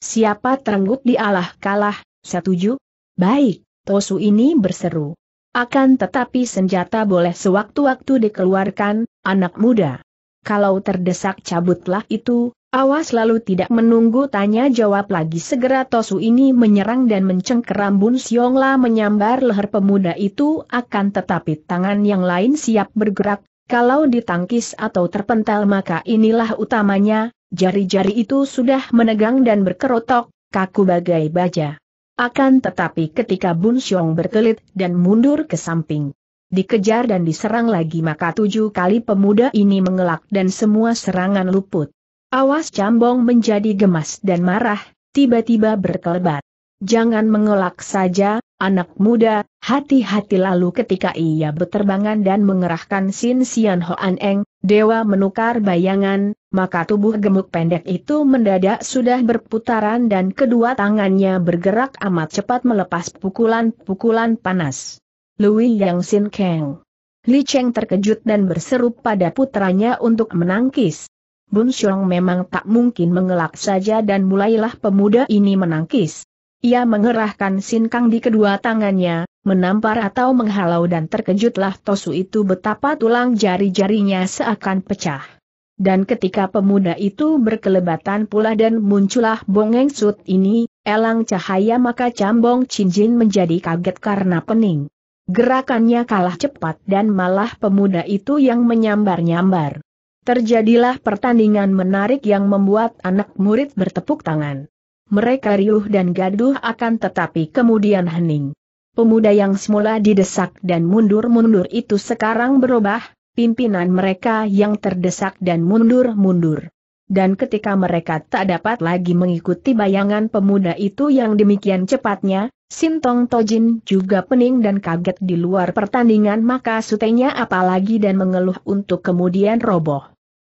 Siapa terenggut di Allah kalah, setuju? Baik, Tosu ini berseru. Akan tetapi senjata boleh sewaktu-waktu dikeluarkan, anak muda. Kalau terdesak cabutlah itu, awas lalu tidak menunggu tanya jawab lagi segera Tosu ini menyerang dan mencengkeram Bun Siongla menyambar leher pemuda itu akan tetapi tangan yang lain siap bergerak, kalau ditangkis atau terpental maka inilah utamanya, jari-jari itu sudah menegang dan berkerotok, kaku bagai baja. Akan tetapi ketika Bun Xiong berkelit dan mundur ke samping. Dikejar dan diserang lagi maka tujuh kali pemuda ini mengelak dan semua serangan luput. Awas Cambong menjadi gemas dan marah, tiba-tiba berkelebat. Jangan mengelak saja, Anak muda, hati-hati lalu ketika ia berterbangan dan mengerahkan Sin Sian Hoan Eng, dewa menukar bayangan, maka tubuh gemuk pendek itu mendadak sudah berputaran dan kedua tangannya bergerak amat cepat melepas pukulan-pukulan panas. Lui Yang Sin Kang. Li Cheng terkejut dan berseru pada putranya untuk menangkis. Bun Xiong memang tak mungkin mengelak saja dan mulailah pemuda ini menangkis. Ia mengerahkan sinkang di kedua tangannya, menampar atau menghalau dan terkejutlah Tosu itu betapa tulang jari-jarinya seakan pecah. Dan ketika pemuda itu berkelebatan pula dan muncullah bongeng sut ini, elang cahaya maka cambong cinjin menjadi kaget karena pening. Gerakannya kalah cepat dan malah pemuda itu yang menyambar-nyambar. Terjadilah pertandingan menarik yang membuat anak murid bertepuk tangan mereka riuh dan gaduh akan tetapi kemudian hening. Pemuda yang semula didesak dan mundur-mundur itu sekarang berubah, pimpinan mereka yang terdesak dan mundur-mundur. Dan ketika mereka tak dapat lagi mengikuti bayangan pemuda itu yang demikian cepatnya, Sintong Tojin juga pening dan kaget di luar pertandingan maka sutenya apalagi dan mengeluh untuk kemudian roboh.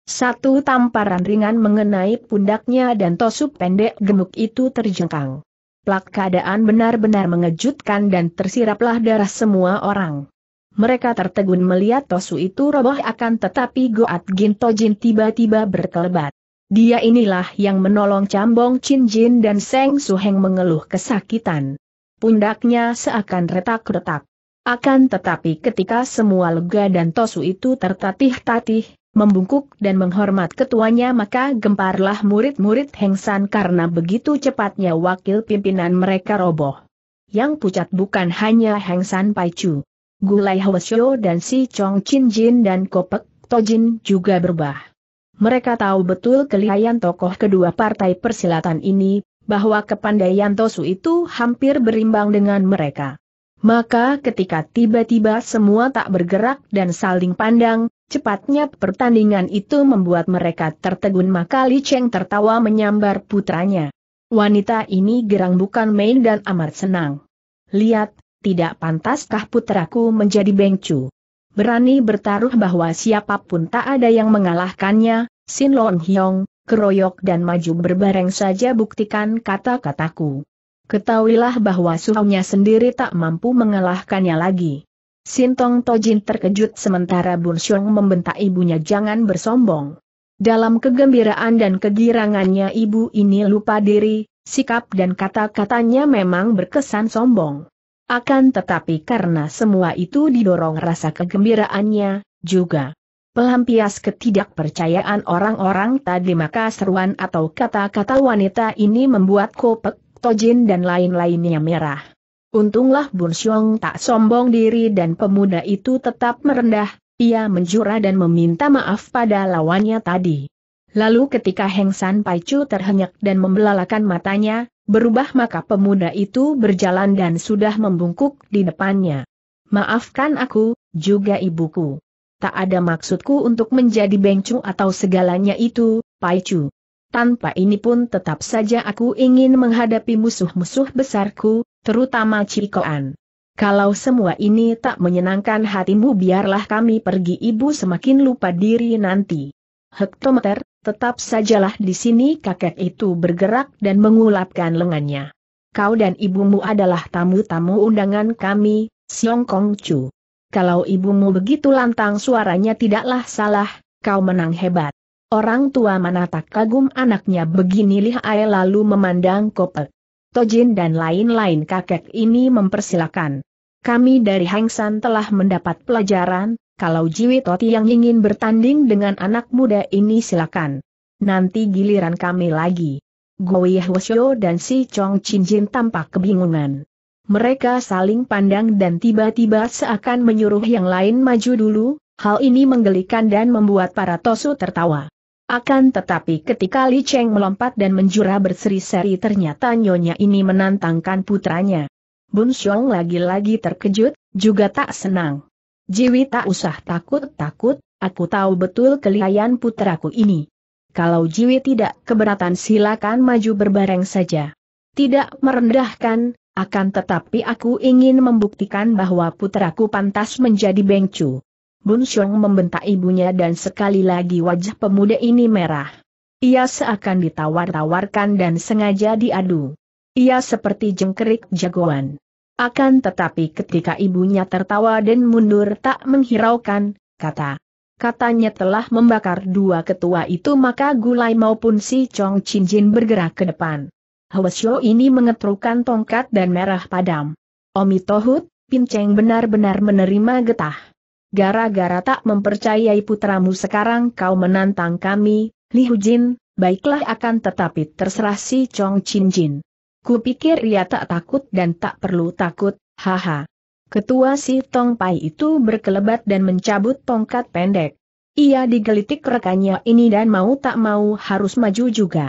Satu tamparan ringan mengenai pundaknya dan tosup pendek gemuk itu terjengkang. Plak keadaan benar-benar mengejutkan dan tersiraplah darah semua orang. Mereka tertegun melihat Tosu itu roboh akan tetapi Goat Gintojin tiba-tiba berkelebat. Dia inilah yang menolong Cambong Chin dan Seng Suheng mengeluh kesakitan. Pundaknya seakan retak-retak. Akan tetapi ketika semua lega dan Tosu itu tertatih-tatih, membungkuk dan menghormat ketuanya maka gemparlah murid-murid Heng karena begitu cepatnya wakil pimpinan mereka roboh. Yang pucat bukan hanya Heng San Gulai Hwasyo dan si Chong Chin Jin dan Kopek Tojin juga berubah. Mereka tahu betul kelihayan tokoh kedua partai persilatan ini, bahwa kepandaian Tosu itu hampir berimbang dengan mereka. Maka ketika tiba-tiba semua tak bergerak dan saling pandang, Cepatnya pertandingan itu membuat mereka tertegun maka Li Cheng tertawa menyambar putranya. Wanita ini gerang bukan main dan amat senang. Lihat, tidak pantaskah putraku menjadi bengcu? Berani bertaruh bahwa siapapun tak ada yang mengalahkannya, Sin Long Hyong, keroyok dan maju berbareng saja buktikan kata-kataku. Ketahuilah bahwa suhunya sendiri tak mampu mengalahkannya lagi. Sintong Tojin terkejut sementara Bun Xiong membentak ibunya jangan bersombong. Dalam kegembiraan dan kegirangannya ibu ini lupa diri, sikap dan kata-katanya memang berkesan sombong. Akan tetapi karena semua itu didorong rasa kegembiraannya, juga pelampias ketidakpercayaan orang-orang tadi maka seruan atau kata-kata wanita ini membuat Kopek, Tojin dan lain-lainnya merah. Untunglah Bun Xiong tak sombong diri dan pemuda itu tetap merendah, ia menjura dan meminta maaf pada lawannya tadi. Lalu ketika Heng San Pai Chu terhenyak dan membelalakan matanya, berubah maka pemuda itu berjalan dan sudah membungkuk di depannya. Maafkan aku, juga ibuku. Tak ada maksudku untuk menjadi bengcu atau segalanya itu, Pai Chu. Tanpa ini pun tetap saja aku ingin menghadapi musuh-musuh besarku, terutama Cikoan. Kalau semua ini tak menyenangkan hatimu biarlah kami pergi ibu semakin lupa diri nanti. Hektometer, tetap sajalah di sini kakek itu bergerak dan mengulapkan lengannya. Kau dan ibumu adalah tamu-tamu undangan kami, Siong Kong Chu. Kalau ibumu begitu lantang suaranya tidaklah salah, kau menang hebat. Orang tua mana tak kagum anaknya begini lihai lalu memandang kopek. Tojin dan lain-lain kakek ini mempersilakan. Kami dari Hangsan telah mendapat pelajaran, kalau Jiwi Toti yang ingin bertanding dengan anak muda ini silakan. Nanti giliran kami lagi. Goi Hwasyo dan si Chong Chinjin tampak kebingungan. Mereka saling pandang dan tiba-tiba seakan menyuruh yang lain maju dulu, hal ini menggelikan dan membuat para Tosu tertawa. Akan tetapi ketika Li Cheng melompat dan menjura berseri-seri ternyata nyonya ini menantangkan putranya. Bun Xiong lagi-lagi terkejut, juga tak senang. Jiwi tak usah takut-takut, aku tahu betul kelihayan putraku ini. Kalau Jiwi tidak keberatan silakan maju berbareng saja. Tidak merendahkan, akan tetapi aku ingin membuktikan bahwa putraku pantas menjadi bengcu. Bun Xiong membentak ibunya dan sekali lagi wajah pemuda ini merah. Ia seakan ditawar-tawarkan dan sengaja diadu. Ia seperti jengkerik jagoan. Akan tetapi ketika ibunya tertawa dan mundur tak menghiraukan, kata. Katanya telah membakar dua ketua itu maka Gulai maupun si Chong Chin Jin bergerak ke depan. Hwasyo ini mengetrukan tongkat dan merah padam. Omi Tohut, Pinceng benar-benar menerima getah. Gara-gara tak mempercayai putramu sekarang kau menantang kami, Li Hujin, baiklah akan tetapi terserah si Chong Chin Jin. Kupikir ia tak takut dan tak perlu takut, haha. Ketua si Tong Pai itu berkelebat dan mencabut tongkat pendek. Ia digelitik rekannya ini dan mau tak mau harus maju juga.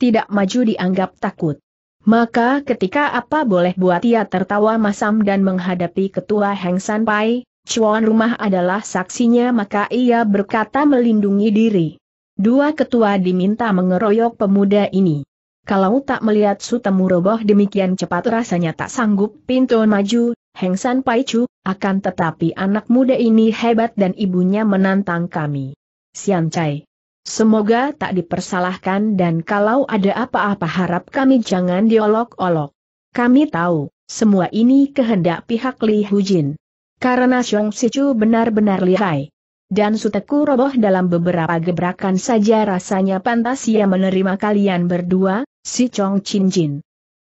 Tidak maju dianggap takut. Maka ketika apa boleh buat ia tertawa masam dan menghadapi ketua Heng San Pai, Cuan rumah adalah saksinya maka ia berkata melindungi diri. Dua ketua diminta mengeroyok pemuda ini. Kalau tak melihat Sutemu roboh demikian cepat rasanya tak sanggup pintu maju, Heng San Chu, akan tetapi anak muda ini hebat dan ibunya menantang kami. Sian Chai. Semoga tak dipersalahkan dan kalau ada apa-apa harap kami jangan diolok-olok. Kami tahu, semua ini kehendak pihak Li Hujin. Karena Xiong Sichu benar-benar lihai. Dan Suteku roboh dalam beberapa gebrakan saja rasanya pantas ia menerima kalian berdua, si Chong Chin Jin.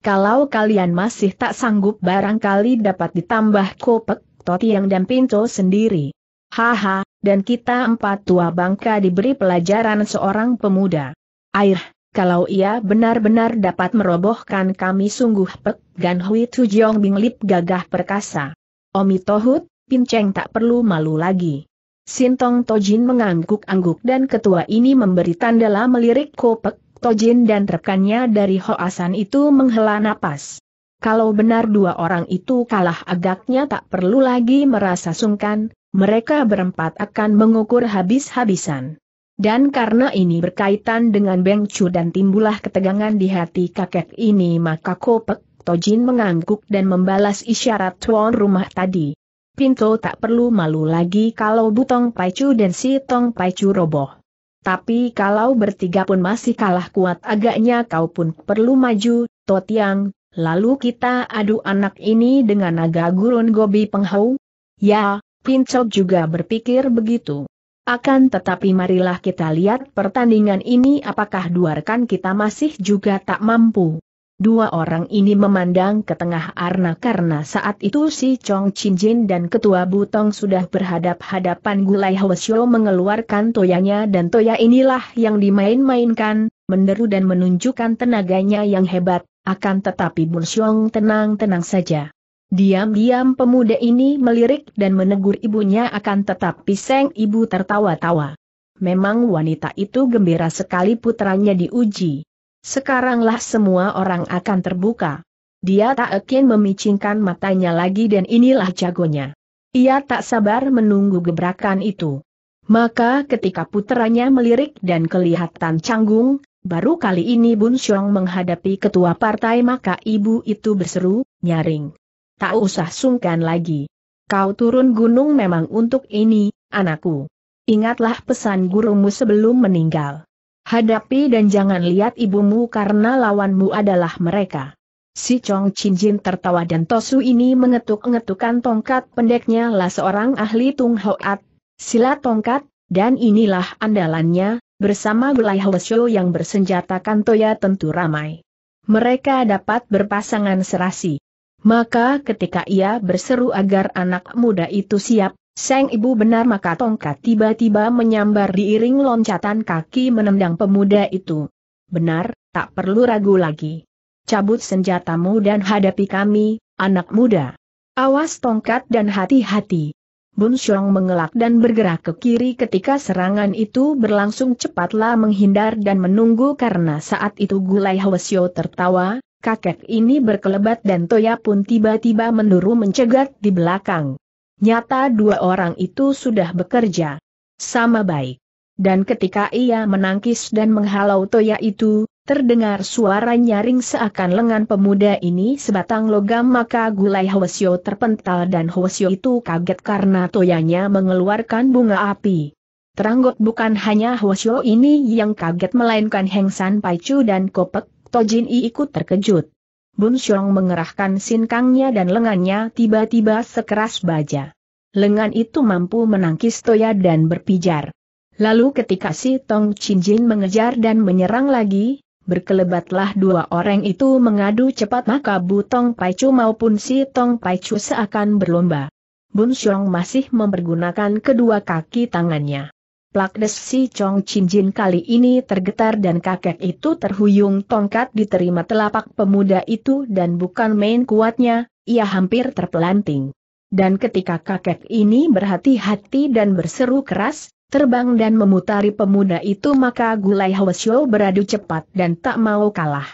Kalau kalian masih tak sanggup barangkali dapat ditambah kopek, totiang dan pinto sendiri. Haha, dan kita empat tua bangka diberi pelajaran seorang pemuda. Air, kalau ia benar-benar dapat merobohkan kami sungguh pek, Gan Hui Tujong Binglip gagah perkasa. Omi Tohut, Pinceng tak perlu malu lagi. Sintong Tojin mengangguk-angguk dan ketua ini memberi tanda lah melirik Kopek, Tojin dan rekannya dari Hoasan itu menghela napas. Kalau benar dua orang itu kalah agaknya tak perlu lagi merasa sungkan, mereka berempat akan mengukur habis-habisan. Dan karena ini berkaitan dengan Beng Chu dan timbulah ketegangan di hati kakek ini maka Kopek, Jin mengangguk dan membalas isyarat tuan rumah tadi. Pinto tak perlu malu lagi kalau Butong Paicu dan si Tong Paicu roboh. Tapi kalau bertiga pun masih kalah kuat agaknya kau pun perlu maju, Totiang, lalu kita adu anak ini dengan naga gurun gobi penghau? Ya, Pinto juga berpikir begitu. Akan tetapi marilah kita lihat pertandingan ini apakah dua rekan kita masih juga tak mampu. Dua orang ini memandang ke tengah Arna karena saat itu si Chong Chin Jin dan Ketua Butong sudah berhadap-hadapan Gulai Hwasyo mengeluarkan toyanya dan toya inilah yang dimain-mainkan, menderu dan menunjukkan tenaganya yang hebat, akan tetapi Bun Xiong tenang-tenang saja. Diam-diam pemuda ini melirik dan menegur ibunya akan tetapi Seng Ibu tertawa-tawa. Memang wanita itu gembira sekali putranya diuji. Sekaranglah semua orang akan terbuka. Dia tak ingin memicingkan matanya lagi dan inilah jagonya. Ia tak sabar menunggu gebrakan itu. Maka ketika putranya melirik dan kelihatan canggung, baru kali ini Bun Xiong menghadapi ketua partai maka ibu itu berseru, nyaring. Tak usah sungkan lagi. Kau turun gunung memang untuk ini, anakku. Ingatlah pesan gurumu sebelum meninggal. Hadapi dan jangan lihat ibumu karena lawanmu adalah mereka. Si Chong Chin Jin tertawa dan Tosu ini mengetuk-ngetukan tongkat pendeknya lah seorang ahli Tung Hoat, silat tongkat, dan inilah andalannya, bersama Gulai Hwasyo yang bersenjatakan Toya tentu ramai. Mereka dapat berpasangan serasi. Maka ketika ia berseru agar anak muda itu siap, Seng ibu benar maka tongkat tiba-tiba menyambar diiring loncatan kaki menendang pemuda itu. Benar, tak perlu ragu lagi. Cabut senjatamu dan hadapi kami, anak muda. Awas tongkat dan hati-hati. Bun Xiong mengelak dan bergerak ke kiri ketika serangan itu berlangsung cepatlah menghindar dan menunggu karena saat itu Gulai Hwasyo tertawa, kakek ini berkelebat dan Toya pun tiba-tiba menduru mencegat di belakang. Nyata dua orang itu sudah bekerja sama baik. Dan ketika ia menangkis dan menghalau Toya itu, terdengar suara nyaring seakan lengan pemuda ini sebatang logam maka gulai Hwasyo terpental dan Hwasyo itu kaget karena Toyanya mengeluarkan bunga api. Teranggot bukan hanya Hwasyo ini yang kaget melainkan Heng San Paichu dan Kopek, Tojin I ikut terkejut. Bun Xiong mengerahkan sinkangnya dan lengannya tiba-tiba sekeras baja. Lengan itu mampu menangkis Toya dan berpijar. Lalu ketika si Tong Chin Jin mengejar dan menyerang lagi, berkelebatlah dua orang itu mengadu cepat maka Bu Tong Pai Chu maupun si Tong Pai Chu seakan berlomba. Bun Xiong masih mempergunakan kedua kaki tangannya. Plak Si Chong Chin Jin kali ini tergetar dan kakek itu terhuyung tongkat diterima telapak pemuda itu dan bukan main kuatnya, ia hampir terpelanting. Dan ketika kakek ini berhati-hati dan berseru keras, terbang dan memutari pemuda itu maka Gulai Hwasyo beradu cepat dan tak mau kalah.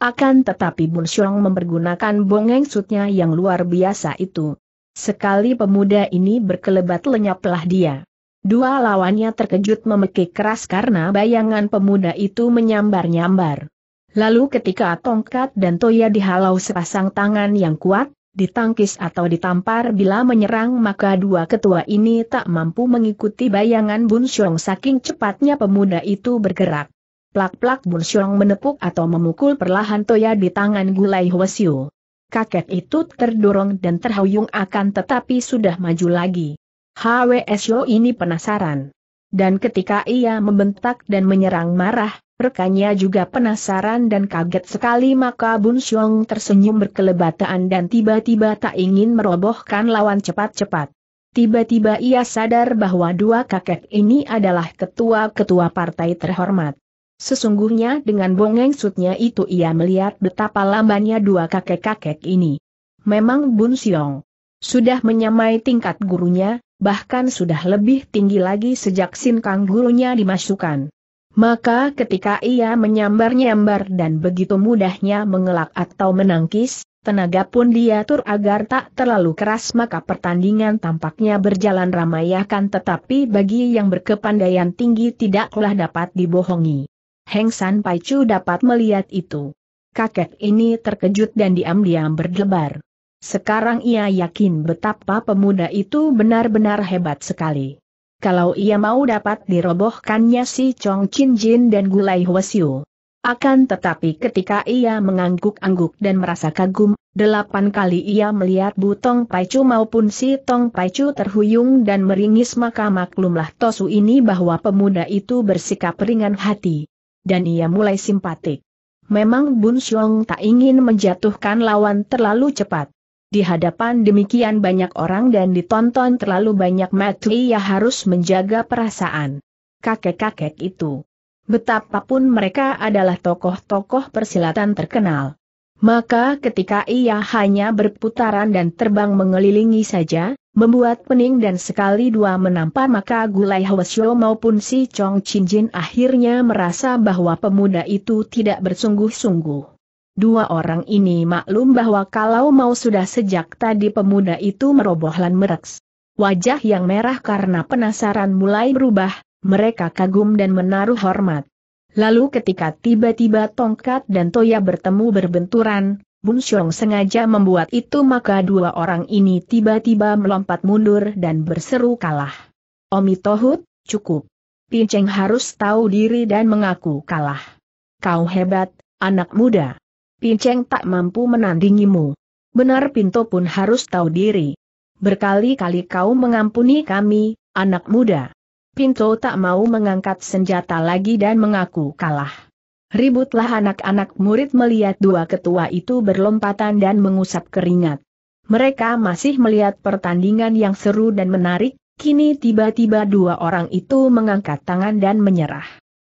Akan tetapi Bun Xiong mempergunakan bongeng sutnya yang luar biasa itu. Sekali pemuda ini berkelebat lenyaplah dia. Dua lawannya terkejut memekik keras karena bayangan pemuda itu menyambar-nyambar. Lalu ketika tongkat dan toya dihalau sepasang tangan yang kuat, ditangkis atau ditampar bila menyerang maka dua ketua ini tak mampu mengikuti bayangan Bun Xiong saking cepatnya pemuda itu bergerak. Plak-plak Bun Xiong menepuk atau memukul perlahan Toya di tangan Gulai Hwasyu. Kakek itu terdorong dan terhuyung akan tetapi sudah maju lagi. HWSO ini penasaran. Dan ketika ia membentak dan menyerang marah, rekannya juga penasaran dan kaget sekali maka Bun Xiong tersenyum berkelebataan dan tiba-tiba tak ingin merobohkan lawan cepat-cepat. Tiba-tiba ia sadar bahwa dua kakek ini adalah ketua-ketua partai terhormat. Sesungguhnya dengan bongeng sutnya itu ia melihat betapa lambannya dua kakek-kakek ini. Memang Bun Xiong sudah menyamai tingkat gurunya, bahkan sudah lebih tinggi lagi sejak Sin Kang gurunya dimasukkan. Maka ketika ia menyambar-nyambar dan begitu mudahnya mengelak atau menangkis, tenaga pun diatur agar tak terlalu keras maka pertandingan tampaknya berjalan ramai akan tetapi bagi yang berkepandaian tinggi tidaklah dapat dibohongi. Heng San Pai Chu dapat melihat itu. Kakek ini terkejut dan diam-diam berdebar. Sekarang ia yakin betapa pemuda itu benar-benar hebat sekali. Kalau ia mau dapat dirobohkannya si Chong Chin Jin dan Gulai Wesiu. Akan tetapi ketika ia mengangguk-angguk dan merasa kagum, delapan kali ia melihat Butong Paicu maupun si Tong Paicu terhuyung dan meringis maka maklumlah Tosu ini bahwa pemuda itu bersikap ringan hati. Dan ia mulai simpatik. Memang Bun Xiong tak ingin menjatuhkan lawan terlalu cepat di hadapan demikian banyak orang dan ditonton terlalu banyak mata, ia harus menjaga perasaan. Kakek-kakek itu. Betapapun mereka adalah tokoh-tokoh persilatan terkenal. Maka ketika ia hanya berputaran dan terbang mengelilingi saja, membuat pening dan sekali dua menampar maka Gulai Hwasyo maupun si Chong Chin Jin akhirnya merasa bahwa pemuda itu tidak bersungguh-sungguh. Dua orang ini maklum bahwa kalau mau sudah sejak tadi pemuda itu merobohkan mereks. Wajah yang merah karena penasaran mulai berubah, mereka kagum dan menaruh hormat. Lalu ketika tiba-tiba tongkat dan toya bertemu berbenturan, Bun Xiong sengaja membuat itu maka dua orang ini tiba-tiba melompat mundur dan berseru kalah. Omi Tohut, cukup. Pinceng harus tahu diri dan mengaku kalah. Kau hebat, anak muda. Pinceng tak mampu menandingimu. Benar Pinto pun harus tahu diri. Berkali-kali kau mengampuni kami, anak muda. Pinto tak mau mengangkat senjata lagi dan mengaku kalah. Ributlah anak-anak murid melihat dua ketua itu berlompatan dan mengusap keringat. Mereka masih melihat pertandingan yang seru dan menarik, kini tiba-tiba dua orang itu mengangkat tangan dan menyerah.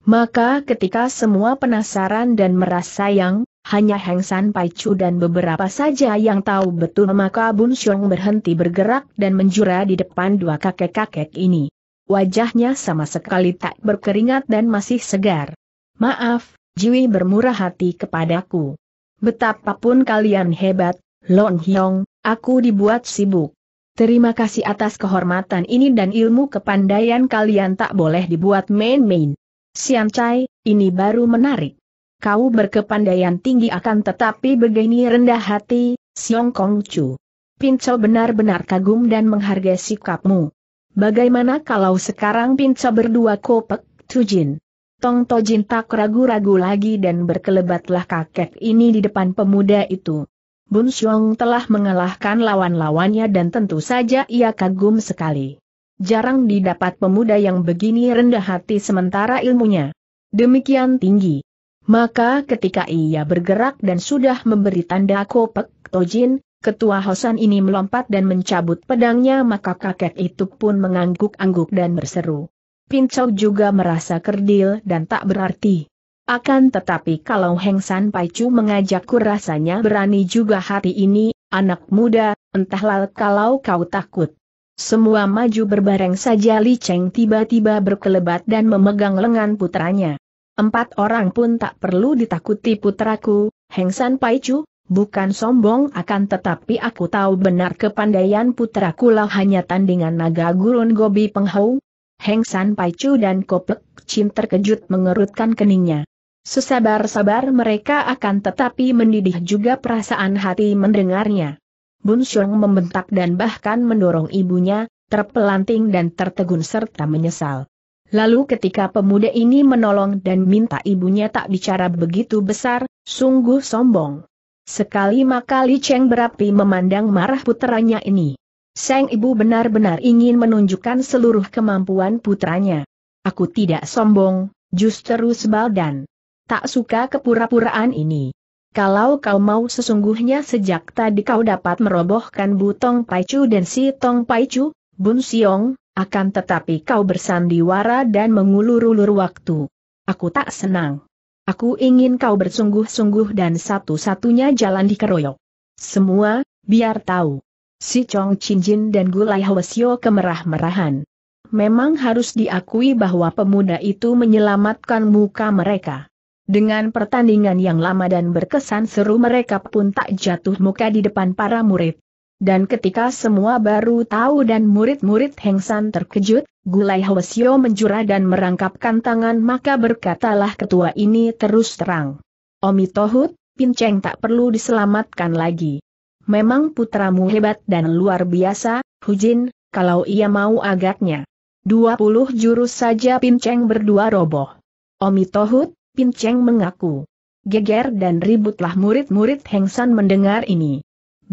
Maka ketika semua penasaran dan merasa yang hanya Heng San Pai Chu dan beberapa saja yang tahu betul maka Bun Xiong berhenti bergerak dan menjura di depan dua kakek-kakek ini. Wajahnya sama sekali tak berkeringat dan masih segar. Maaf, Jiwi bermurah hati kepadaku. Betapapun kalian hebat, Lon Hyong, aku dibuat sibuk. Terima kasih atas kehormatan ini dan ilmu kepandaian kalian tak boleh dibuat main-main. Sian Chai, ini baru menarik kau berkepandaian tinggi akan tetapi begini rendah hati, Siong Kong Chu. Pinco benar-benar kagum dan menghargai sikapmu. Bagaimana kalau sekarang Pinco berdua kopek, Tujin? Tong Tojin tak ragu-ragu lagi dan berkelebatlah kakek ini di depan pemuda itu. Bun Xiong telah mengalahkan lawan-lawannya dan tentu saja ia kagum sekali. Jarang didapat pemuda yang begini rendah hati sementara ilmunya. Demikian tinggi. Maka ketika ia bergerak dan sudah memberi tanda kopek, Tojin, ketua Hosan ini melompat dan mencabut pedangnya maka kakek itu pun mengangguk-angguk dan berseru. Pincau juga merasa kerdil dan tak berarti. Akan tetapi kalau Heng San Paicu mengajakku rasanya berani juga hari ini, anak muda, entahlah kalau kau takut. Semua maju berbareng saja Li Cheng tiba-tiba berkelebat dan memegang lengan putranya. Empat orang pun tak perlu ditakuti putraku, Heng San Pai Chu, bukan sombong akan tetapi aku tahu benar kepandaian putraku lah hanya tandingan naga gurun gobi penghau. Heng San Pai Chu dan Kopek Cim terkejut mengerutkan keningnya. Sesabar-sabar mereka akan tetapi mendidih juga perasaan hati mendengarnya. Bun Xiong membentak dan bahkan mendorong ibunya, terpelanting dan tertegun serta menyesal. Lalu ketika pemuda ini menolong dan minta ibunya tak bicara begitu besar, sungguh sombong. Sekali makali Cheng berapi memandang marah putranya ini. Sang ibu benar-benar ingin menunjukkan seluruh kemampuan putranya. Aku tidak sombong, justru sebal dan tak suka kepura-puraan ini. Kalau kau mau sesungguhnya sejak tadi kau dapat merobohkan butong paicu dan si tong paicu, Bun Siong, akan tetapi kau bersandiwara dan mengulur-ulur waktu. Aku tak senang. Aku ingin kau bersungguh-sungguh dan satu-satunya jalan dikeroyok. Semua, biar tahu. Si Chong Chin Jin dan Gulai Hwasyo kemerah-merahan. Memang harus diakui bahwa pemuda itu menyelamatkan muka mereka. Dengan pertandingan yang lama dan berkesan seru mereka pun tak jatuh muka di depan para murid. Dan ketika semua baru tahu dan murid-murid Heng terkejut, Gulai Hwasyo menjura dan merangkapkan tangan maka berkatalah ketua ini terus terang. Omi Tohut, Pinceng tak perlu diselamatkan lagi. Memang putramu hebat dan luar biasa, Hujin, kalau ia mau agaknya. 20 jurus saja Pinceng berdua roboh. Omi Tohut, Pinceng mengaku. Geger dan ributlah murid-murid Hengsan mendengar ini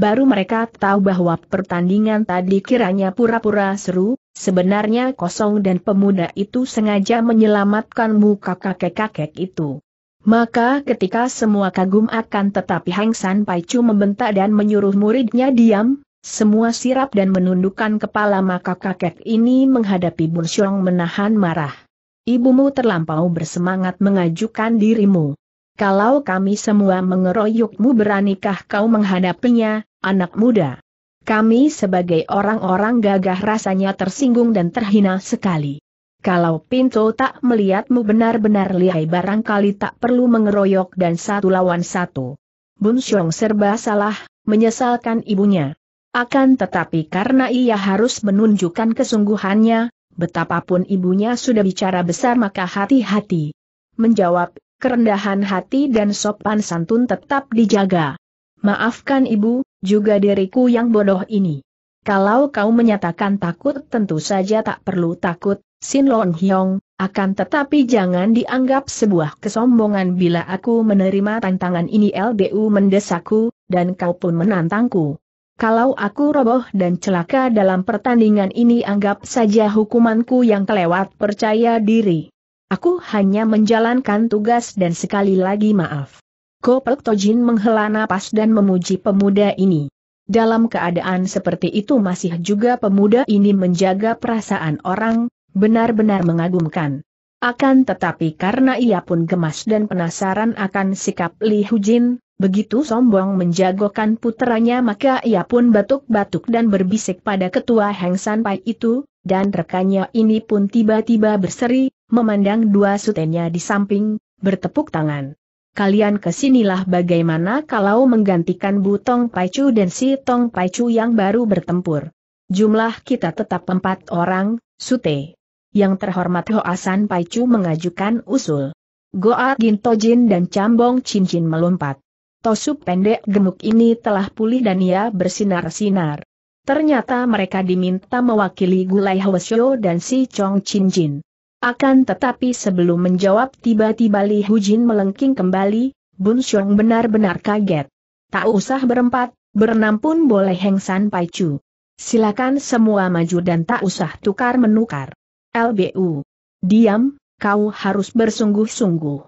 baru mereka tahu bahwa pertandingan tadi kiranya pura-pura seru, sebenarnya kosong dan pemuda itu sengaja menyelamatkan muka kakek-kakek itu. Maka ketika semua kagum akan tetapi Hang San Pai Chu membentak dan menyuruh muridnya diam, semua sirap dan menundukkan kepala maka kakek ini menghadapi Bun Xiong menahan marah. Ibumu terlampau bersemangat mengajukan dirimu. Kalau kami semua mengeroyokmu beranikah kau menghadapinya, anak muda? Kami sebagai orang-orang gagah rasanya tersinggung dan terhina sekali. Kalau Pinto tak melihatmu benar-benar lihai barangkali tak perlu mengeroyok dan satu lawan satu. Bun Xiong serba salah, menyesalkan ibunya. Akan tetapi karena ia harus menunjukkan kesungguhannya, betapapun ibunya sudah bicara besar maka hati-hati. Menjawab kerendahan hati dan sopan santun tetap dijaga. Maafkan ibu, juga diriku yang bodoh ini. Kalau kau menyatakan takut tentu saja tak perlu takut, Sin Long Hyong, akan tetapi jangan dianggap sebuah kesombongan bila aku menerima tantangan ini LBU mendesakku, dan kau pun menantangku. Kalau aku roboh dan celaka dalam pertandingan ini anggap saja hukumanku yang kelewat percaya diri. Aku hanya menjalankan tugas dan sekali lagi maaf. Kopel Tojin menghela napas dan memuji pemuda ini. Dalam keadaan seperti itu masih juga pemuda ini menjaga perasaan orang, benar-benar mengagumkan. Akan tetapi karena ia pun gemas dan penasaran akan sikap Li Hujin, begitu sombong menjagokan putranya maka ia pun batuk-batuk dan berbisik pada ketua Heng San Pai itu, dan rekannya ini pun tiba-tiba berseri, memandang dua sutenya di samping, bertepuk tangan. Kalian kesinilah bagaimana kalau menggantikan Butong Paicu dan si Tong Paicu yang baru bertempur. Jumlah kita tetap empat orang, Sute. Yang terhormat Hoasan Paicu mengajukan usul. Goa Gintojin dan Cambong Cincin melompat. Tosu pendek gemuk ini telah pulih dan ia bersinar-sinar. Ternyata mereka diminta mewakili Gulai Hwasyo dan si Chong Chin akan tetapi sebelum menjawab tiba-tiba Li Hujin melengking kembali, Bun Xiong benar-benar kaget. Tak usah berempat, berenam pun boleh Heng San Pai Chu. Silakan semua maju dan tak usah tukar menukar. LBU. Diam, kau harus bersungguh-sungguh.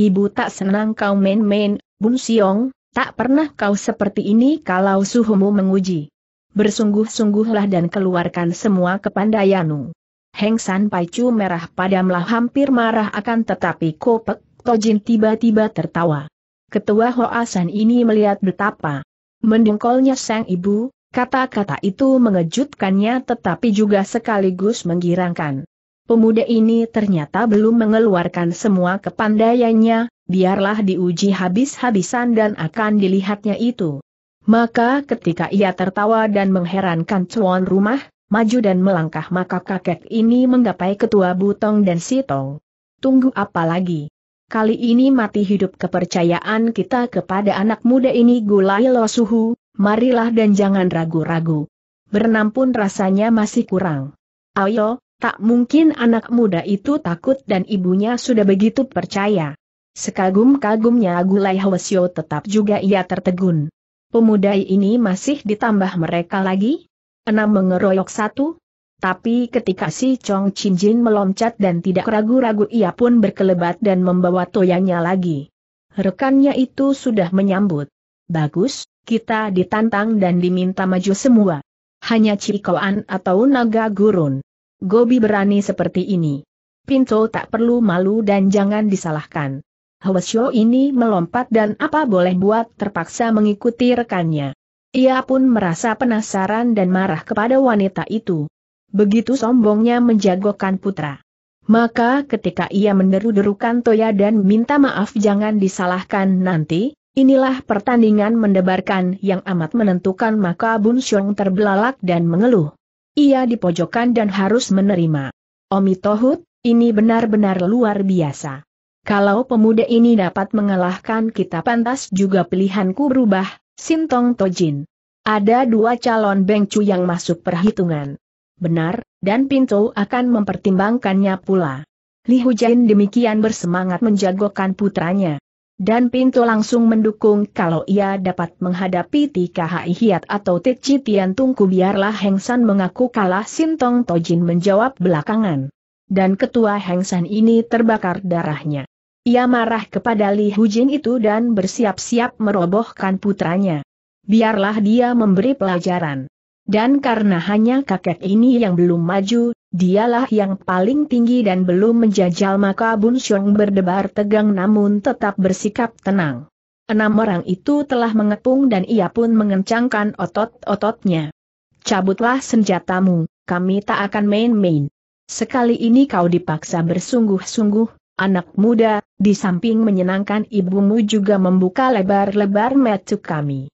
Ibu tak senang kau main-main, Bun Xiong, tak pernah kau seperti ini kalau suhumu menguji. Bersungguh-sungguhlah dan keluarkan semua kepandaianmu. Heng San Paicu merah padamlah hampir marah akan tetapi Kopek Tojin tiba-tiba tertawa. Ketua Hoasan ini melihat betapa mendengkolnya sang ibu, kata-kata itu mengejutkannya tetapi juga sekaligus menggirangkan. Pemuda ini ternyata belum mengeluarkan semua kepandaiannya, biarlah diuji habis-habisan dan akan dilihatnya itu. Maka ketika ia tertawa dan mengherankan cuan rumah, maju dan melangkah maka kakek ini menggapai ketua Butong dan Sitong. Tunggu apa lagi? Kali ini mati hidup kepercayaan kita kepada anak muda ini gulai lo suhu, marilah dan jangan ragu-ragu. Bernam pun rasanya masih kurang. Ayo, tak mungkin anak muda itu takut dan ibunya sudah begitu percaya. Sekagum-kagumnya Gulai Hwasyo tetap juga ia tertegun. Pemuda ini masih ditambah mereka lagi? enam mengeroyok satu. Tapi ketika si Chong Chin Jin meloncat dan tidak ragu-ragu ia pun berkelebat dan membawa toyanya lagi. Rekannya itu sudah menyambut. Bagus, kita ditantang dan diminta maju semua. Hanya Cikoan atau naga gurun. Gobi berani seperti ini. Pinto tak perlu malu dan jangan disalahkan. Hwasyo ini melompat dan apa boleh buat terpaksa mengikuti rekannya. Ia pun merasa penasaran dan marah kepada wanita itu. Begitu sombongnya menjagokan putra. Maka ketika ia menderu-derukan Toya dan minta maaf jangan disalahkan nanti, inilah pertandingan mendebarkan yang amat menentukan maka Bun Xiong terbelalak dan mengeluh. Ia dipojokkan dan harus menerima. Omi Tohut, ini benar-benar luar biasa. Kalau pemuda ini dapat mengalahkan kita pantas juga pilihanku berubah, Sintong Tojin. Ada dua calon Bengcu yang masuk perhitungan. Benar, dan Pinto akan mempertimbangkannya pula. Li Hujain demikian bersemangat menjagokan putranya. Dan Pinto langsung mendukung kalau ia dapat menghadapi Tika Hiat atau Teci Tian Tungku biarlah Heng San mengaku kalah Sintong Tojin menjawab belakangan. Dan ketua Heng San ini terbakar darahnya. Ia marah kepada Li Hujin itu dan bersiap-siap merobohkan putranya. Biarlah dia memberi pelajaran. Dan karena hanya kakek ini yang belum maju, dialah yang paling tinggi dan belum menjajal maka Bun Xiong berdebar tegang namun tetap bersikap tenang. Enam orang itu telah mengepung dan ia pun mengencangkan otot-ototnya. Cabutlah senjatamu, kami tak akan main-main. Sekali ini kau dipaksa bersungguh-sungguh, Anak muda, di samping menyenangkan ibumu juga membuka lebar-lebar mata kami.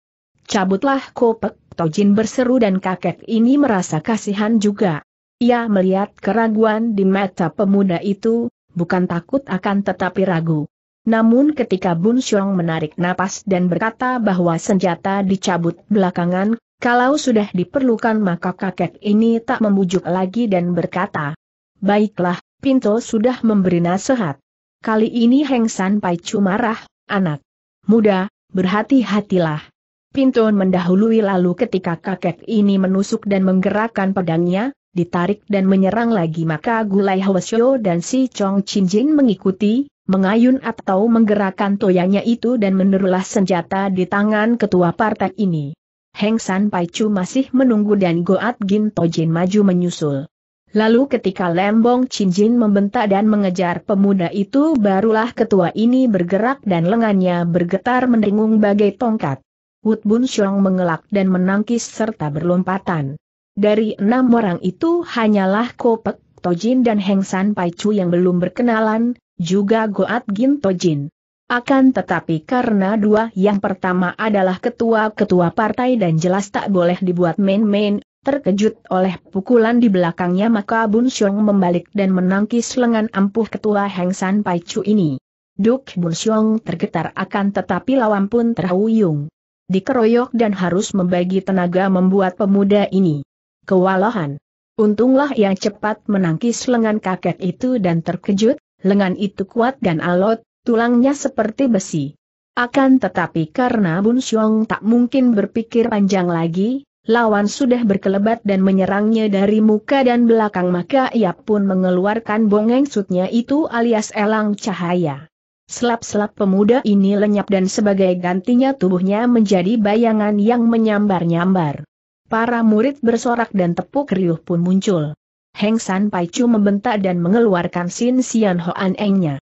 Cabutlah kopek, Tojin berseru dan kakek ini merasa kasihan juga. Ia melihat keraguan di mata pemuda itu, bukan takut akan tetapi ragu. Namun ketika Bun Xiong menarik napas dan berkata bahwa senjata dicabut belakangan, kalau sudah diperlukan maka kakek ini tak membujuk lagi dan berkata, Baiklah, Pinto sudah memberi nasihat. Kali ini Heng San Pai Chu marah, anak muda, berhati-hatilah. Pinto mendahului lalu ketika kakek ini menusuk dan menggerakkan pedangnya, ditarik dan menyerang lagi maka Gulai Hwasyo dan si Chong Chin Jin mengikuti, mengayun atau menggerakkan toyanya itu dan menerulah senjata di tangan ketua partai ini. Heng San Pai Chu masih menunggu dan Goat Gin Tojin maju menyusul. Lalu ketika Lembong Cinjin membentak dan mengejar pemuda itu barulah ketua ini bergerak dan lengannya bergetar mendengung bagai tongkat. Wut Bun Xiong mengelak dan menangkis serta berlompatan. Dari enam orang itu hanyalah Kopek, Tojin dan Heng San Pai Chu yang belum berkenalan, juga Goat Gin Tojin. Akan tetapi karena dua yang pertama adalah ketua-ketua partai dan jelas tak boleh dibuat main-main Terkejut oleh pukulan di belakangnya maka Bun Xiong membalik dan menangkis lengan ampuh ketua Heng San Pai Chu ini. Duk Bun Xiong tergetar akan tetapi lawan pun terhuyung. Dikeroyok dan harus membagi tenaga membuat pemuda ini kewalahan. Untunglah yang cepat menangkis lengan kakek itu dan terkejut, lengan itu kuat dan alot, tulangnya seperti besi. Akan tetapi karena Bun Xiong tak mungkin berpikir panjang lagi, lawan sudah berkelebat dan menyerangnya dari muka dan belakang maka ia pun mengeluarkan bongeng sutnya itu alias elang cahaya. Selap-selap pemuda ini lenyap dan sebagai gantinya tubuhnya menjadi bayangan yang menyambar-nyambar. Para murid bersorak dan tepuk riuh pun muncul. Heng San Pai Chu membentak dan mengeluarkan Sin Sian Hoan Engnya.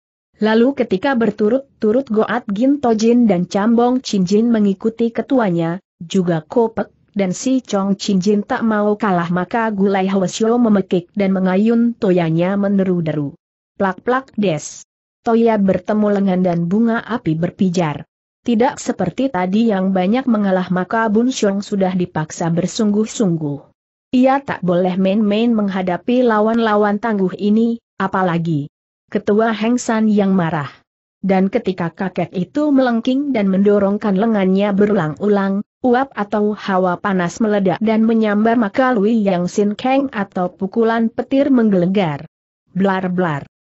Lalu ketika berturut-turut Goat Gin Tojin dan Cambong Chin Jin mengikuti ketuanya, juga Kopek dan si Chong Chin Jin tak mau kalah maka Gulai Hwasyo memekik dan mengayun toyanya meneru-deru. Plak-plak des. Toya bertemu lengan dan bunga api berpijar. Tidak seperti tadi yang banyak mengalah maka Bun Xiong sudah dipaksa bersungguh-sungguh. Ia tak boleh main-main menghadapi lawan-lawan tangguh ini, apalagi ketua Heng San yang marah. Dan ketika kakek itu melengking dan mendorongkan lengannya berulang-ulang, uap atau hawa panas meledak dan menyambar maka Lui Yang Sin Kang atau pukulan petir menggelegar. Blar-blar.